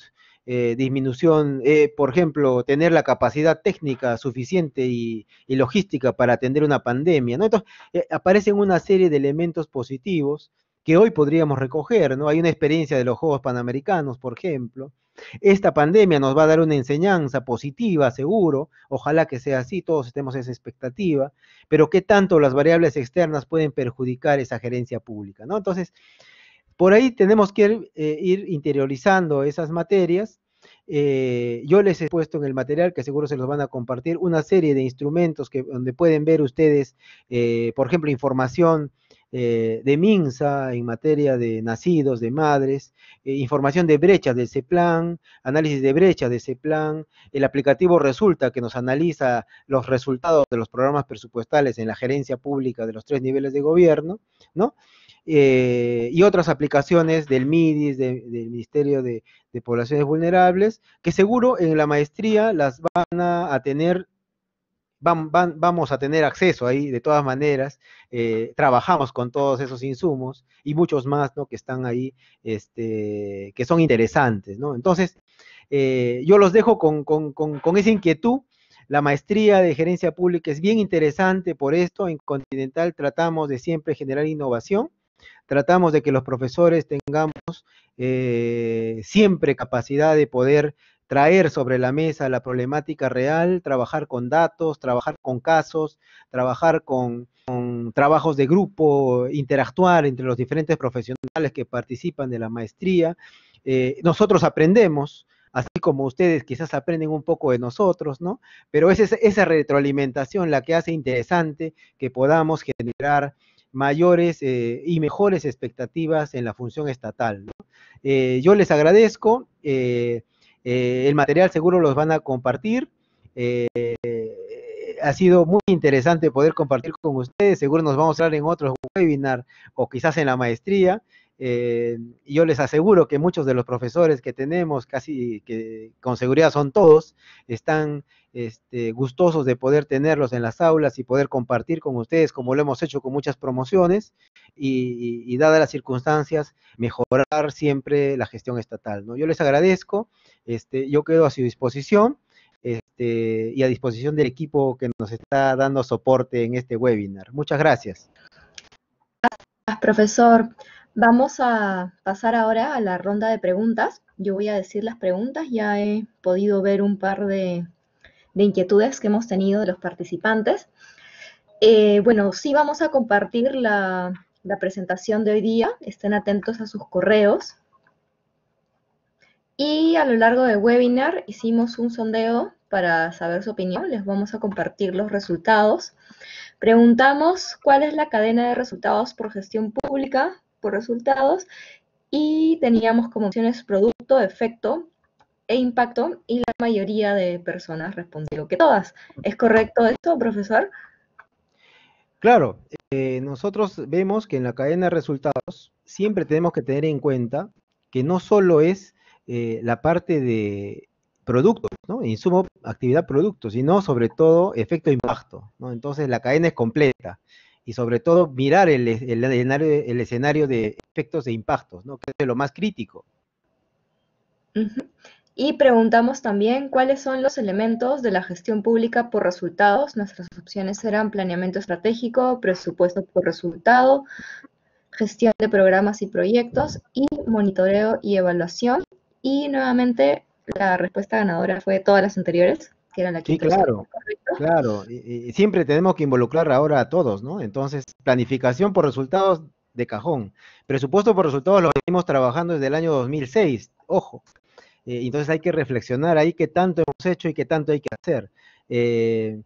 eh, disminución, eh, por ejemplo, tener la capacidad técnica suficiente y, logística para atender una pandemia. ¿no? Entonces, eh, aparecen una serie de elementos positivos que hoy podríamos recoger. ¿no? Hay una experiencia de los Juegos Panamericanos, por ejemplo. Esta pandemia nos va a dar una enseñanza positiva, seguro. Ojalá que sea así, todos estemos en esa expectativa. Pero qué tanto las variables externas pueden perjudicar esa gerencia pública, ¿no? Entonces, por ahí tenemos que ir eh, interiorizando esas materias. Eh, yo les he puesto en el material, que seguro se los van a compartir, una serie de instrumentos que, donde pueden ver ustedes, eh, por ejemplo, información de MINSA en materia de nacidos, de madres, información de brechas ese plan, análisis de brechas de ese plan, el aplicativo Resulta que nos analiza los resultados de los programas presupuestales en la gerencia pública de los tres niveles de gobierno, ¿no? Eh, y otras aplicaciones del MIDIS, del Ministerio de, Poblaciones Vulnerables, que seguro en la maestría las van a tener, van, vamos a tener acceso ahí de todas maneras, eh, trabajamos con todos esos insumos y muchos más ¿no? que están ahí, este, que son interesantes. ¿no? Entonces, eh, yo los dejo con, con esa inquietud. La maestría de gerencia pública es bien interesante por esto. En Continental tratamos de siempre generar innovación Tratamos de que los profesores tengamos eh, siempre capacidad de poder traer sobre la mesa la problemática real, trabajar con datos, trabajar con casos, trabajar con, trabajos de grupo, interactuar entre los diferentes profesionales que participan de la maestría. Eh, nosotros aprendemos, así como ustedes quizás aprenden un poco de nosotros, ¿no? Pero es esa retroalimentación la que hace interesante que podamos generar mayores eh, y mejores expectativas en la función estatal. Eh, yo les agradezco, eh, el material seguro los van a compartir. ha sido muy interesante poder compartir con ustedes, seguro nos vamos a hablar en otros webinar o quizás en la maestría. Eh, yo les aseguro que muchos de los profesores que tenemos, casi que con seguridad son todos, están este, gustosos de poder tenerlos en las aulas y poder compartir con ustedes, como lo hemos hecho con muchas promociones, y, dadas las circunstancias, mejorar siempre la gestión estatal. ¿no? Yo les agradezco, este, yo quedo a su disposición. Este, y a disposición del equipo que nos está dando soporte en este webinar. Muchas gracias. Gracias, profesor. Vamos a pasar ahora a la ronda de preguntas. Yo voy a decir las preguntas. Ya he podido ver un par de, inquietudes que hemos tenido de los participantes. Eh, bueno, sí vamos a compartir la, la, presentación de hoy día. Estén atentos a sus correos. Y a lo largo del webinar hicimos un sondeo para saber su opinión. Les vamos a compartir los resultados. Preguntamos cuál es la cadena de resultados por gestión pública por resultados y teníamos como opciones producto, efecto e impacto y la mayoría de personas respondió que todas. ¿Es correcto esto, profesor? Claro, eh, nosotros vemos que en la cadena de resultados siempre tenemos que tener en cuenta que no solo es eh, la parte de producto, ¿no? Insumo, actividad, producto, sino sobre todo efecto e impacto, Entonces la cadena es completa y sobre todo mirar el, el, escenario, de efectos de impactos, ¿no? que es lo más crítico. Y preguntamos también cuáles son los elementos de la gestión pública por resultados. Nuestras opciones eran planeamiento estratégico, presupuesto por resultado, gestión de programas y proyectos y monitoreo y evaluación. Y nuevamente la respuesta ganadora fue todas las anteriores que Sí, claro, claro. Y, siempre tenemos que involucrar ahora a todos, ¿no? Entonces, planificación por resultados de cajón. Presupuesto por resultados lo venimos trabajando desde el año 2006, ojo. Eh, entonces hay que reflexionar ahí qué tanto hemos hecho y qué tanto hay que hacer. Eh,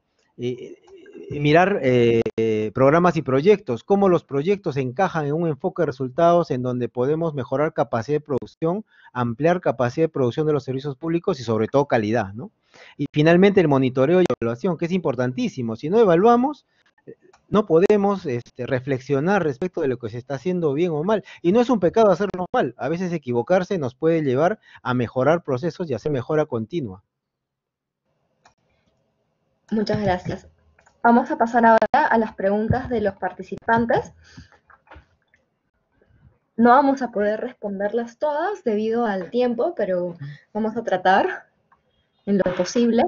mirar eh, programas y proyectos, cómo los proyectos encajan en un enfoque de resultados en donde podemos mejorar capacidad de producción, ampliar capacidad de producción de los servicios públicos y sobre todo calidad, ¿no? Y finalmente el monitoreo y evaluación, que es importantísimo. Si no evaluamos, eh, no podemos este, reflexionar respecto de lo que se está haciendo bien o mal. Y no es un pecado hacerlo mal. A veces equivocarse nos puede llevar a mejorar procesos y hacer mejora continua. Muchas gracias. Vamos a pasar ahora a las preguntas de los participantes. No vamos a poder responderlas todas debido al tiempo, pero vamos a tratar en lo posible.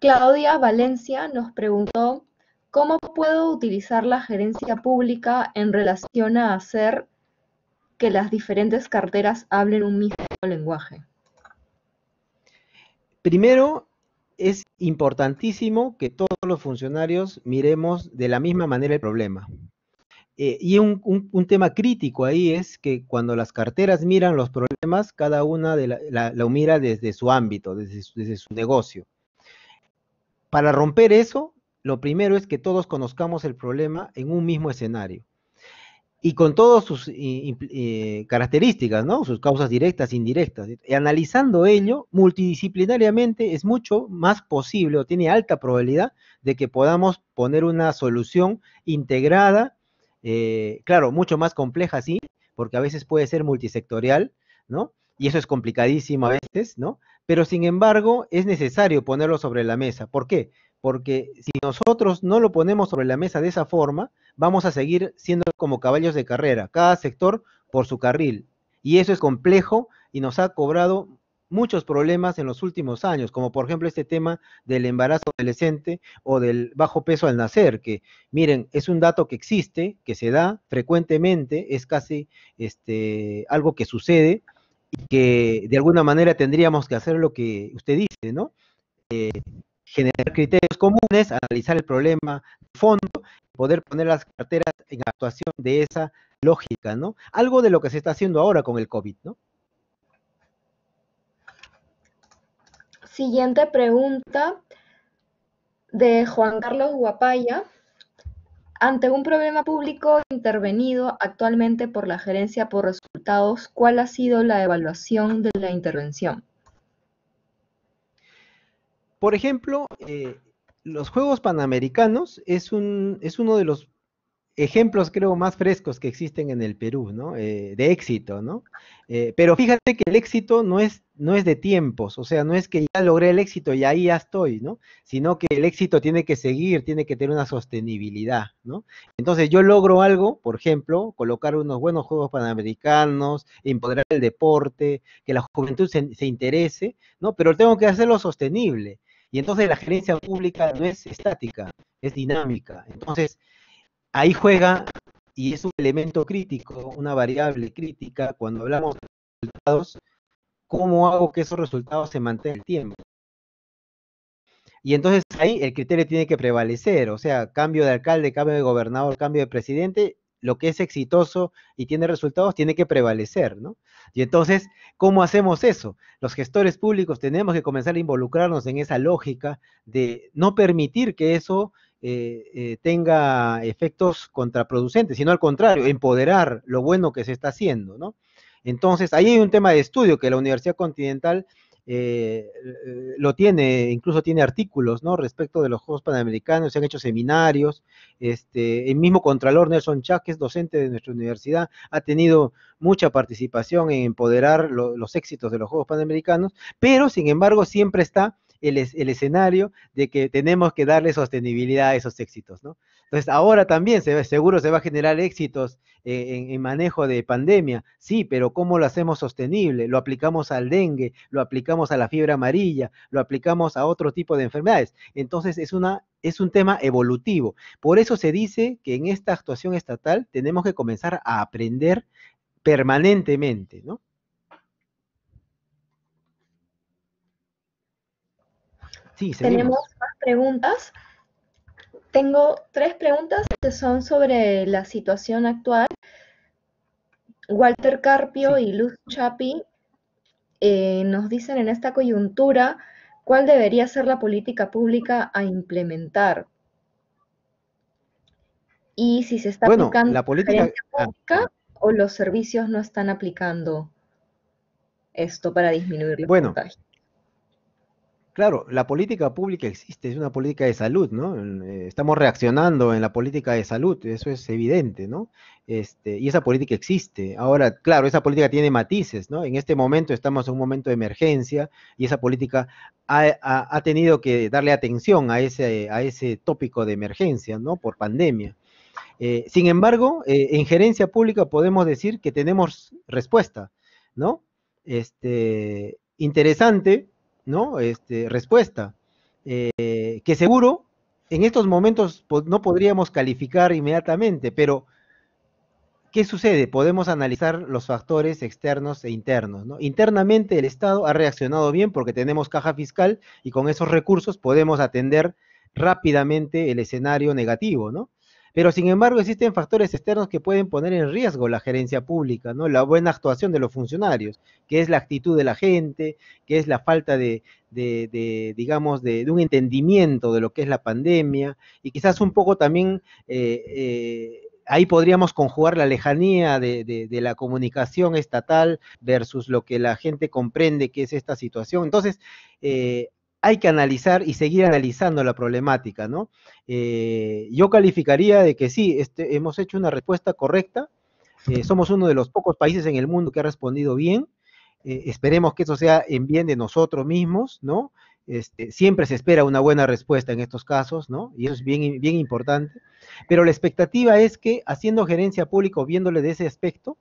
Claudia Valencia nos preguntó, ¿cómo puedo utilizar la gerencia pública en relación a hacer que las diferentes carteras hablen un mismo lenguaje? Primero, es importantísimo que todos los funcionarios miremos de la misma manera el problema. Eh, y un, tema crítico ahí es que cuando las carteras miran los problemas, cada una de la, mira desde su ámbito, desde su, negocio. Para romper eso, lo primero es que todos conozcamos el problema en un mismo escenario y con todas sus eh, características, ¿no? Sus causas directas, indirectas. Y analizando ello, multidisciplinariamente es mucho más posible o tiene alta probabilidad de que podamos poner una solución integrada eh, claro, mucho más compleja, sí, porque a veces puede ser multisectorial, ¿no? Y eso es complicadísimo a veces, ¿no? Pero sin embargo, es necesario ponerlo sobre la mesa. ¿Por qué? Porque si nosotros no lo ponemos sobre la mesa de esa forma, vamos a seguir siendo como caballos de carrera, cada sector por su carril. Y eso es complejo y nos ha cobrado muchos problemas en los últimos años, como por ejemplo este tema del embarazo adolescente o del bajo peso al nacer, que miren, es un dato que existe, que se da frecuentemente, es casi este, algo que sucede y que de alguna manera tendríamos que hacer lo que usted dice, ¿no? Eh, generar criterios comunes, analizar el problema de fondo, poder poner las carteras en actuación de esa lógica, ¿no? Algo de lo que se está haciendo ahora con el COVID, ¿no? Siguiente pregunta de Juan Carlos Guapaya. Ante un problema público intervenido actualmente por la gerencia por resultados, ¿cuál ha sido la evaluación de la intervención? Por ejemplo, eh, los Juegos Panamericanos es, un, es uno de los ejemplos, creo, más frescos que existen en el Perú, ¿no? Eh, de éxito, ¿no? Eh, pero fíjate que el éxito no es no es de tiempos, o sea, no es que ya logré el éxito y ahí ya estoy, ¿no? Sino que el éxito tiene que seguir, tiene que tener una sostenibilidad, ¿no? Entonces yo logro algo, por ejemplo, colocar unos buenos Juegos Panamericanos, empoderar el deporte, que la juventud se, interese, ¿no? Pero tengo que hacerlo sostenible. Y entonces la gerencia pública no es estática, es dinámica. Entonces, ahí juega y es un elemento crítico, una variable crítica cuando hablamos de resultados ¿cómo hago que esos resultados se mantengan el tiempo? Y entonces ahí el criterio tiene que prevalecer, o sea, cambio de alcalde, cambio de gobernador, cambio de presidente, lo que es exitoso y tiene resultados tiene que prevalecer, ¿no? Y entonces, ¿cómo hacemos eso? Los gestores públicos tenemos que comenzar a involucrarnos en esa lógica de no permitir que eso eh, eh, tenga efectos contraproducentes, sino al contrario, empoderar lo bueno que se está haciendo, ¿no? Entonces, ahí hay un tema de estudio que la Universidad Continental eh, eh, lo tiene, incluso tiene artículos, ¿no? Respecto de los Juegos Panamericanos, se han hecho seminarios, este, el mismo Contralor Nelson Chá, docente de nuestra universidad, ha tenido mucha participación en empoderar los éxitos de los Juegos Panamericanos, pero sin embargo siempre está el, el escenario de que tenemos que darle sostenibilidad a esos éxitos, ¿no? Entonces, ahora también seguro se va a generar éxitos eh, en, manejo de pandemia, sí, pero ¿cómo lo hacemos sostenible? Lo aplicamos al dengue, lo aplicamos a la fiebre amarilla, lo aplicamos a otro tipo de enfermedades. Entonces, es una... Es un tema evolutivo. Por eso se dice que en esta actuación estatal tenemos que comenzar a aprender permanentemente, ¿no? Sí, tenemos más preguntas. Tengo tres preguntas que son sobre la situación actual. Walter Carpio y Luz Chapi eh, nos dicen en esta coyuntura cuál debería ser la política pública a implementar. Y si se está bueno, aplicando la política ah, pública o los servicios no están aplicando esto para disminuir la bueno, Claro, la política pública existe, es una política de salud, ¿no? Eh, estamos reaccionando en la política de salud, eso es evidente, ¿no? Este, y esa política existe. Ahora, claro, esa política tiene matices, ¿no? En este momento estamos en un momento de emergencia y esa política ha, tenido que darle atención a ese, a ese tópico de emergencia, ¿no? Por pandemia. Eh, sin embargo, eh, en gerencia pública podemos decir que tenemos respuesta, ¿no? Este, interesante ¿no? Este, respuesta, eh, que seguro en estos momentos no podríamos calificar inmediatamente, pero ¿qué sucede? Podemos analizar los factores externos e internos. ¿no? Internamente el Estado ha reaccionado bien porque tenemos caja fiscal y con esos recursos podemos atender rápidamente el escenario negativo, ¿no? Pero sin embargo existen factores externos que pueden poner en riesgo la gerencia pública, ¿no? La buena actuación de los funcionarios, que es la actitud de la gente, que es la falta de, digamos, de, un entendimiento de lo que es la pandemia, y quizás un poco también eh, eh, ahí podríamos conjugar la lejanía de, la comunicación estatal versus lo que la gente comprende que es esta situación. Entonces, eh, hay que analizar y seguir analizando la problemática, ¿no? Eh, yo calificaría de que sí, este, hemos hecho una respuesta correcta, eh, somos uno de los pocos países en el mundo que ha respondido bien, eh, esperemos que eso sea en bien de nosotros mismos, ¿no? Este, siempre se espera una buena respuesta en estos casos, ¿no? Y eso es bien, bien importante. Pero la expectativa es que, haciendo gerencia pública viéndole de ese aspecto,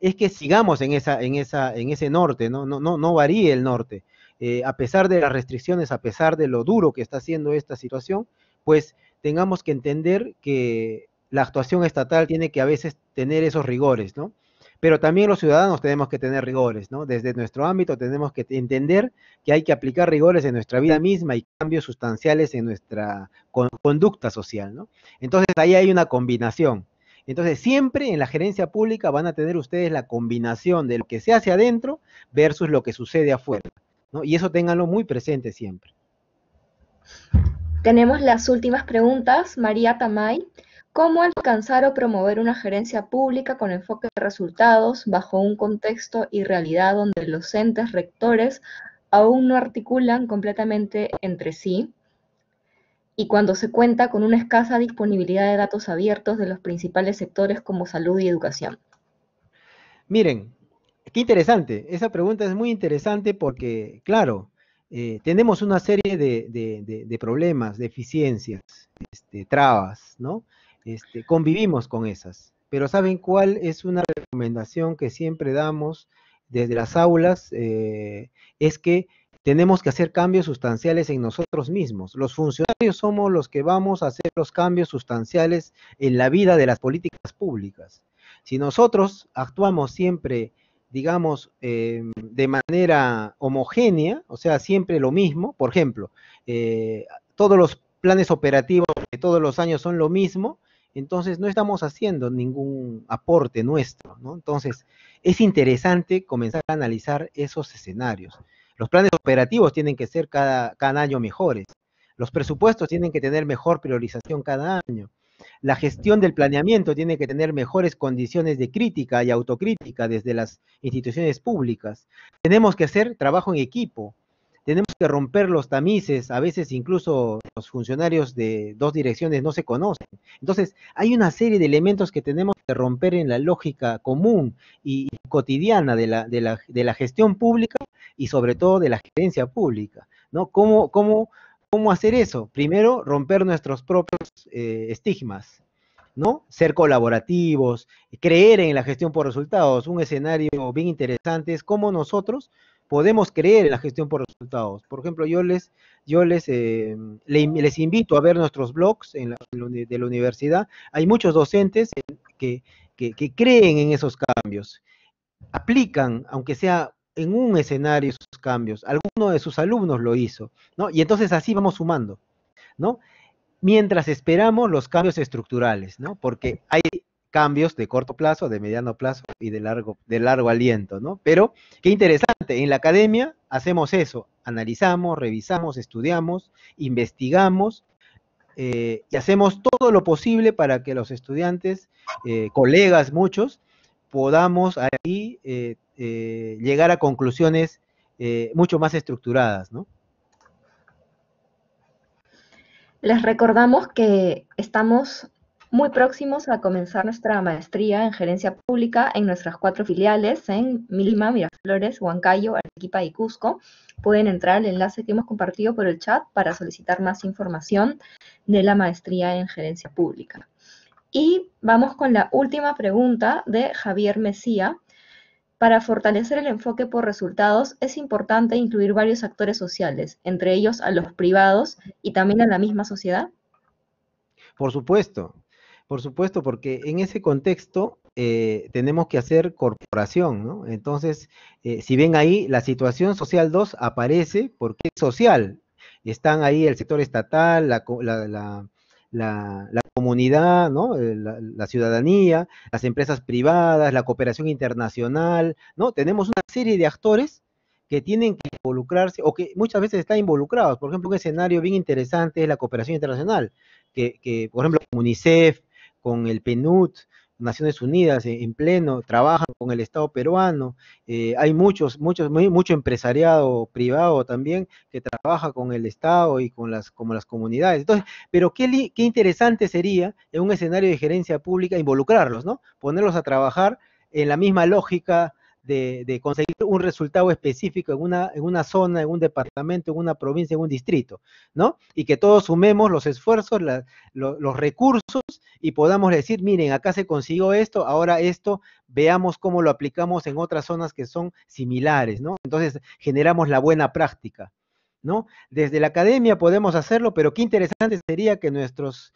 es que sigamos en, esa, en, esa, en ese norte, ¿no? No, no, no varíe el norte. Eh, a pesar de las restricciones, a pesar de lo duro que está siendo esta situación, pues tengamos que entender que la actuación estatal tiene que a veces tener esos rigores, ¿no? Pero también los ciudadanos tenemos que tener rigores, ¿no? Desde nuestro ámbito tenemos que entender que hay que aplicar rigores en nuestra vida misma y cambios sustanciales en nuestra conducta social, ¿no? Entonces ahí hay una combinación. Entonces, siempre en la gerencia pública van a tener ustedes la combinación de lo que se hace adentro versus lo que sucede afuera. Y eso ténganlo muy presente siempre. Tenemos las últimas preguntas. María Tamay, ¿cómo alcanzar o promover una gerencia pública con enfoque de resultados bajo un contexto y realidad donde los entes rectores aún no articulan completamente entre sí? Y cuando se cuenta con una escasa disponibilidad de datos abiertos de los principales sectores como salud y educación. Miren, Qué interesante, esa pregunta es muy interesante porque, claro, eh, tenemos una serie de, problemas, deficiencias, este, trabas, ¿no? Este, convivimos con esas. Pero ¿saben cuál es una recomendación que siempre damos desde las aulas? Eh, es que tenemos que hacer cambios sustanciales en nosotros mismos. Los funcionarios somos los que vamos a hacer los cambios sustanciales en la vida de las políticas públicas. Si nosotros actuamos siempre digamos, eh, de manera homogénea, o sea, siempre lo mismo. Por ejemplo, eh, todos los planes operativos de todos los años son lo mismo, entonces no estamos haciendo ningún aporte nuestro, ¿no? Entonces, es interesante comenzar a analizar esos escenarios. Los planes operativos tienen que ser cada, cada año mejores. Los presupuestos tienen que tener mejor priorización cada año. La gestión del planeamiento tiene que tener mejores condiciones de crítica y autocrítica desde las instituciones públicas. Tenemos que hacer trabajo en equipo. Tenemos que romper los tamices, a veces incluso los funcionarios de dos direcciones no se conocen. Entonces, hay una serie de elementos que tenemos que romper en la lógica común y cotidiana de la, gestión pública y sobre todo de la gerencia pública. ¿no? ¿Cómo, cómo ¿Cómo hacer eso? Primero, romper nuestros propios eh, estigmas, ¿no? Ser colaborativos, creer en la gestión por resultados. Un escenario bien interesante es cómo nosotros podemos creer en la gestión por resultados. Por ejemplo, yo les, yo les, eh, les invito a ver nuestros blogs de la universidad. Hay muchos docentes que creen en esos cambios, aplican, aunque sea en un escenario sus cambios. Alguno de sus alumnos lo hizo, ¿no? Y entonces así vamos sumando, ¿no? Mientras esperamos los cambios estructurales, ¿no? Porque hay cambios de corto plazo, de mediano plazo y de largo, de largo aliento, ¿no? Pero qué interesante, en la academia hacemos eso, analizamos, revisamos, estudiamos, investigamos eh, y hacemos todo lo posible para que los estudiantes, eh, colegas muchos, podamos ahí eh, eh, llegar a conclusiones eh, mucho más estructuradas, Les recordamos que estamos muy próximos a comenzar nuestra maestría en gerencia pública en nuestras cuatro filiales en Milima, Miraflores, Huancayo, Arequipa y Cusco. Pueden entrar al enlace que hemos compartido por el chat para solicitar más información de la maestría en gerencia pública. Y vamos con la última pregunta de Javier Mesía. Para fortalecer el enfoque por resultados es importante incluir varios actores sociales, entre ellos a los privados y también a la misma sociedad. Por supuesto, por supuesto, porque en ese contexto eh, tenemos que hacer corporación, ¿no? Entonces, eh, si ven ahí, la situación social 2 aparece porque es social. Están ahí el sector estatal, la comunidad, ¿no? Eh, la, ciudadanía, las empresas privadas, la cooperación internacional, ¿no? Tenemos una serie de actores que tienen que involucrarse o que muchas veces están involucrados. Por ejemplo, un escenario bien interesante es la cooperación internacional, que, que por ejemplo, con UNICEF, con el PNUD, Naciones Unidas en, pleno, trabajan con el Estado peruano, eh, hay muchos, muchos, muy, mucho empresariado privado también que trabaja con el Estado y con las, las comunidades. Entonces, pero qué, qué interesante sería en un escenario de gerencia pública involucrarlos, ¿no? Ponerlos a trabajar en la misma lógica de, conseguir un resultado específico en una, zona, en un departamento, en una provincia, en un distrito, ¿no? Y que todos sumemos los esfuerzos, los recursos y podamos decir, miren, acá se consiguió esto, ahora esto, veamos cómo lo aplicamos en otras zonas que son similares, ¿no? Entonces generamos la buena práctica. Desde la academia podemos hacerlo, pero qué interesante sería que nuestros,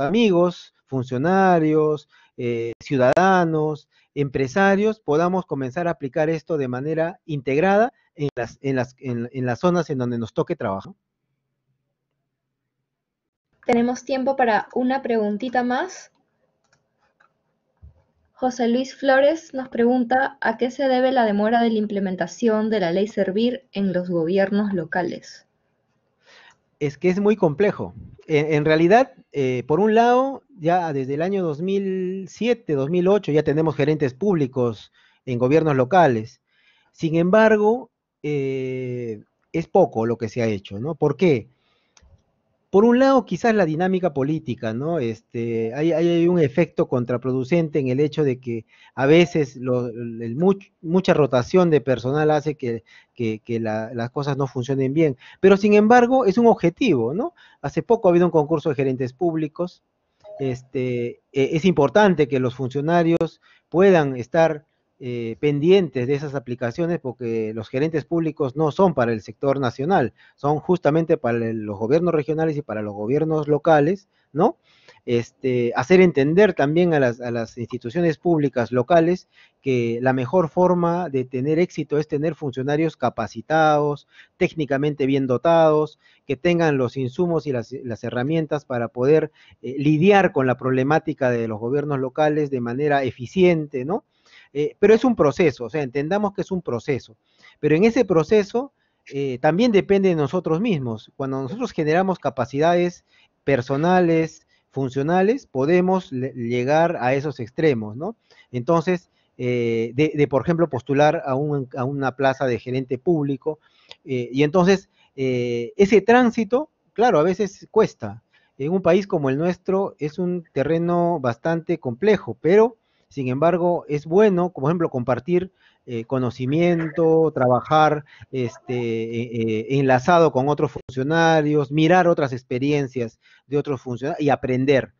amigos, funcionarios, eh, ciudadanos, empresarios, podamos comenzar a aplicar esto de manera integrada en las, en las zonas en donde nos toque trabajo. Tenemos tiempo para una preguntita más. José Luis Flores nos pregunta a qué se debe la demora de la implementación de la ley Servir en los gobiernos locales. Es que es muy complejo. En, realidad, eh, por un lado, ya desde el año 2007, 2008 ya tenemos gerentes públicos en gobiernos locales. Sin embargo, eh, es poco lo que se ha hecho, ¿no? ¿Por qué? por un lado, quizás la dinámica política, ¿no? Este, hay, un efecto contraproducente en el hecho de que a veces mucha rotación de personal hace que, las cosas no funcionen bien. Pero sin embargo, es un objetivo, ¿no? Hace poco ha habido un concurso de gerentes públicos. Este, e, es importante que los funcionarios puedan estar eh, pendientes de esas aplicaciones porque los gerentes públicos no son para el sector nacional, son justamente para los gobiernos regionales y para los gobiernos locales, ¿no? Este, hacer entender también a las, instituciones públicas locales que la mejor forma de tener éxito es tener funcionarios capacitados, técnicamente bien dotados, que tengan los insumos y las, herramientas para poder eh, lidiar con la problemática de los gobiernos locales de manera eficiente, ¿no? Eh, pero es un proceso, o sea, entendamos que es un proceso. Pero en ese proceso eh, también depende de nosotros mismos. Cuando nosotros generamos capacidades personales, funcionales, podemos llegar a esos extremos, ¿no? Entonces, eh, de, de, por ejemplo, postular a, un, a, una plaza de gerente público. y entonces, ese tránsito, claro, a veces cuesta. En un país como el nuestro es un terreno bastante complejo, pero sin embargo, es bueno, por ejemplo, compartir eh, conocimiento, trabajar este, eh, eh, enlazado con otros funcionarios, mirar otras experiencias de otros funcionarios y aprender.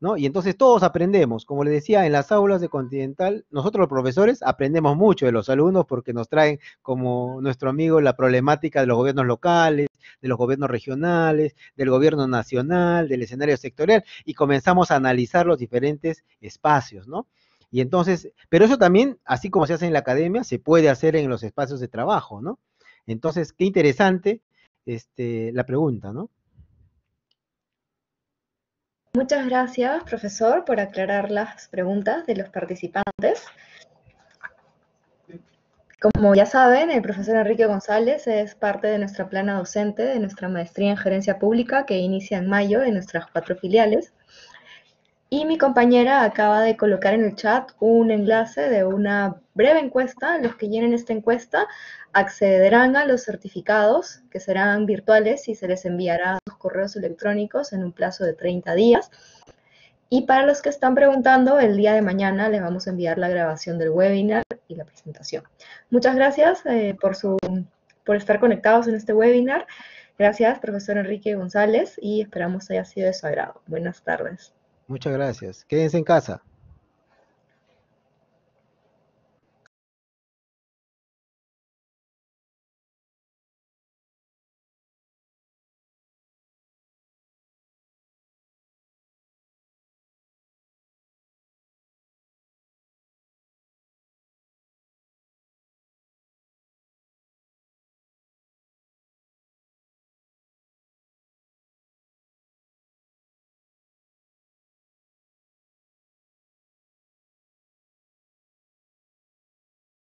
¿No? Y entonces todos aprendemos, como les decía, en las aulas de Continental, nosotros los profesores aprendemos mucho de los alumnos porque nos traen, como nuestro amigo, la problemática de los gobiernos locales, de los gobiernos regionales, del gobierno nacional, del escenario sectorial, y comenzamos a analizar los diferentes espacios, ¿no? Y entonces, pero eso también, así como se hace en la academia, se puede hacer en los espacios de trabajo, ¿no? Entonces, qué interesante este, la pregunta, ¿no? Muchas gracias, profesor, por aclarar las preguntas de los participantes. Como ya saben, el profesor Enrique González es parte de nuestra plana docente de nuestra maestría en gerencia pública que inicia en mayo en nuestras cuatro filiales. Y mi compañera acaba de colocar en el chat un enlace de una breve encuesta. Los que llenen esta encuesta accederán a los certificados que serán virtuales y se les enviará a sus correos electrónicos en un plazo de 30 días. Y para los que están preguntando, el día de mañana les vamos a enviar la grabación del webinar y la presentación. Muchas gracias eh, por, por estar conectados en este webinar. Gracias, profesor Enrique González, y esperamos haya sido de su agrado. Buenas tardes. Muchas gracias. Quédense en casa.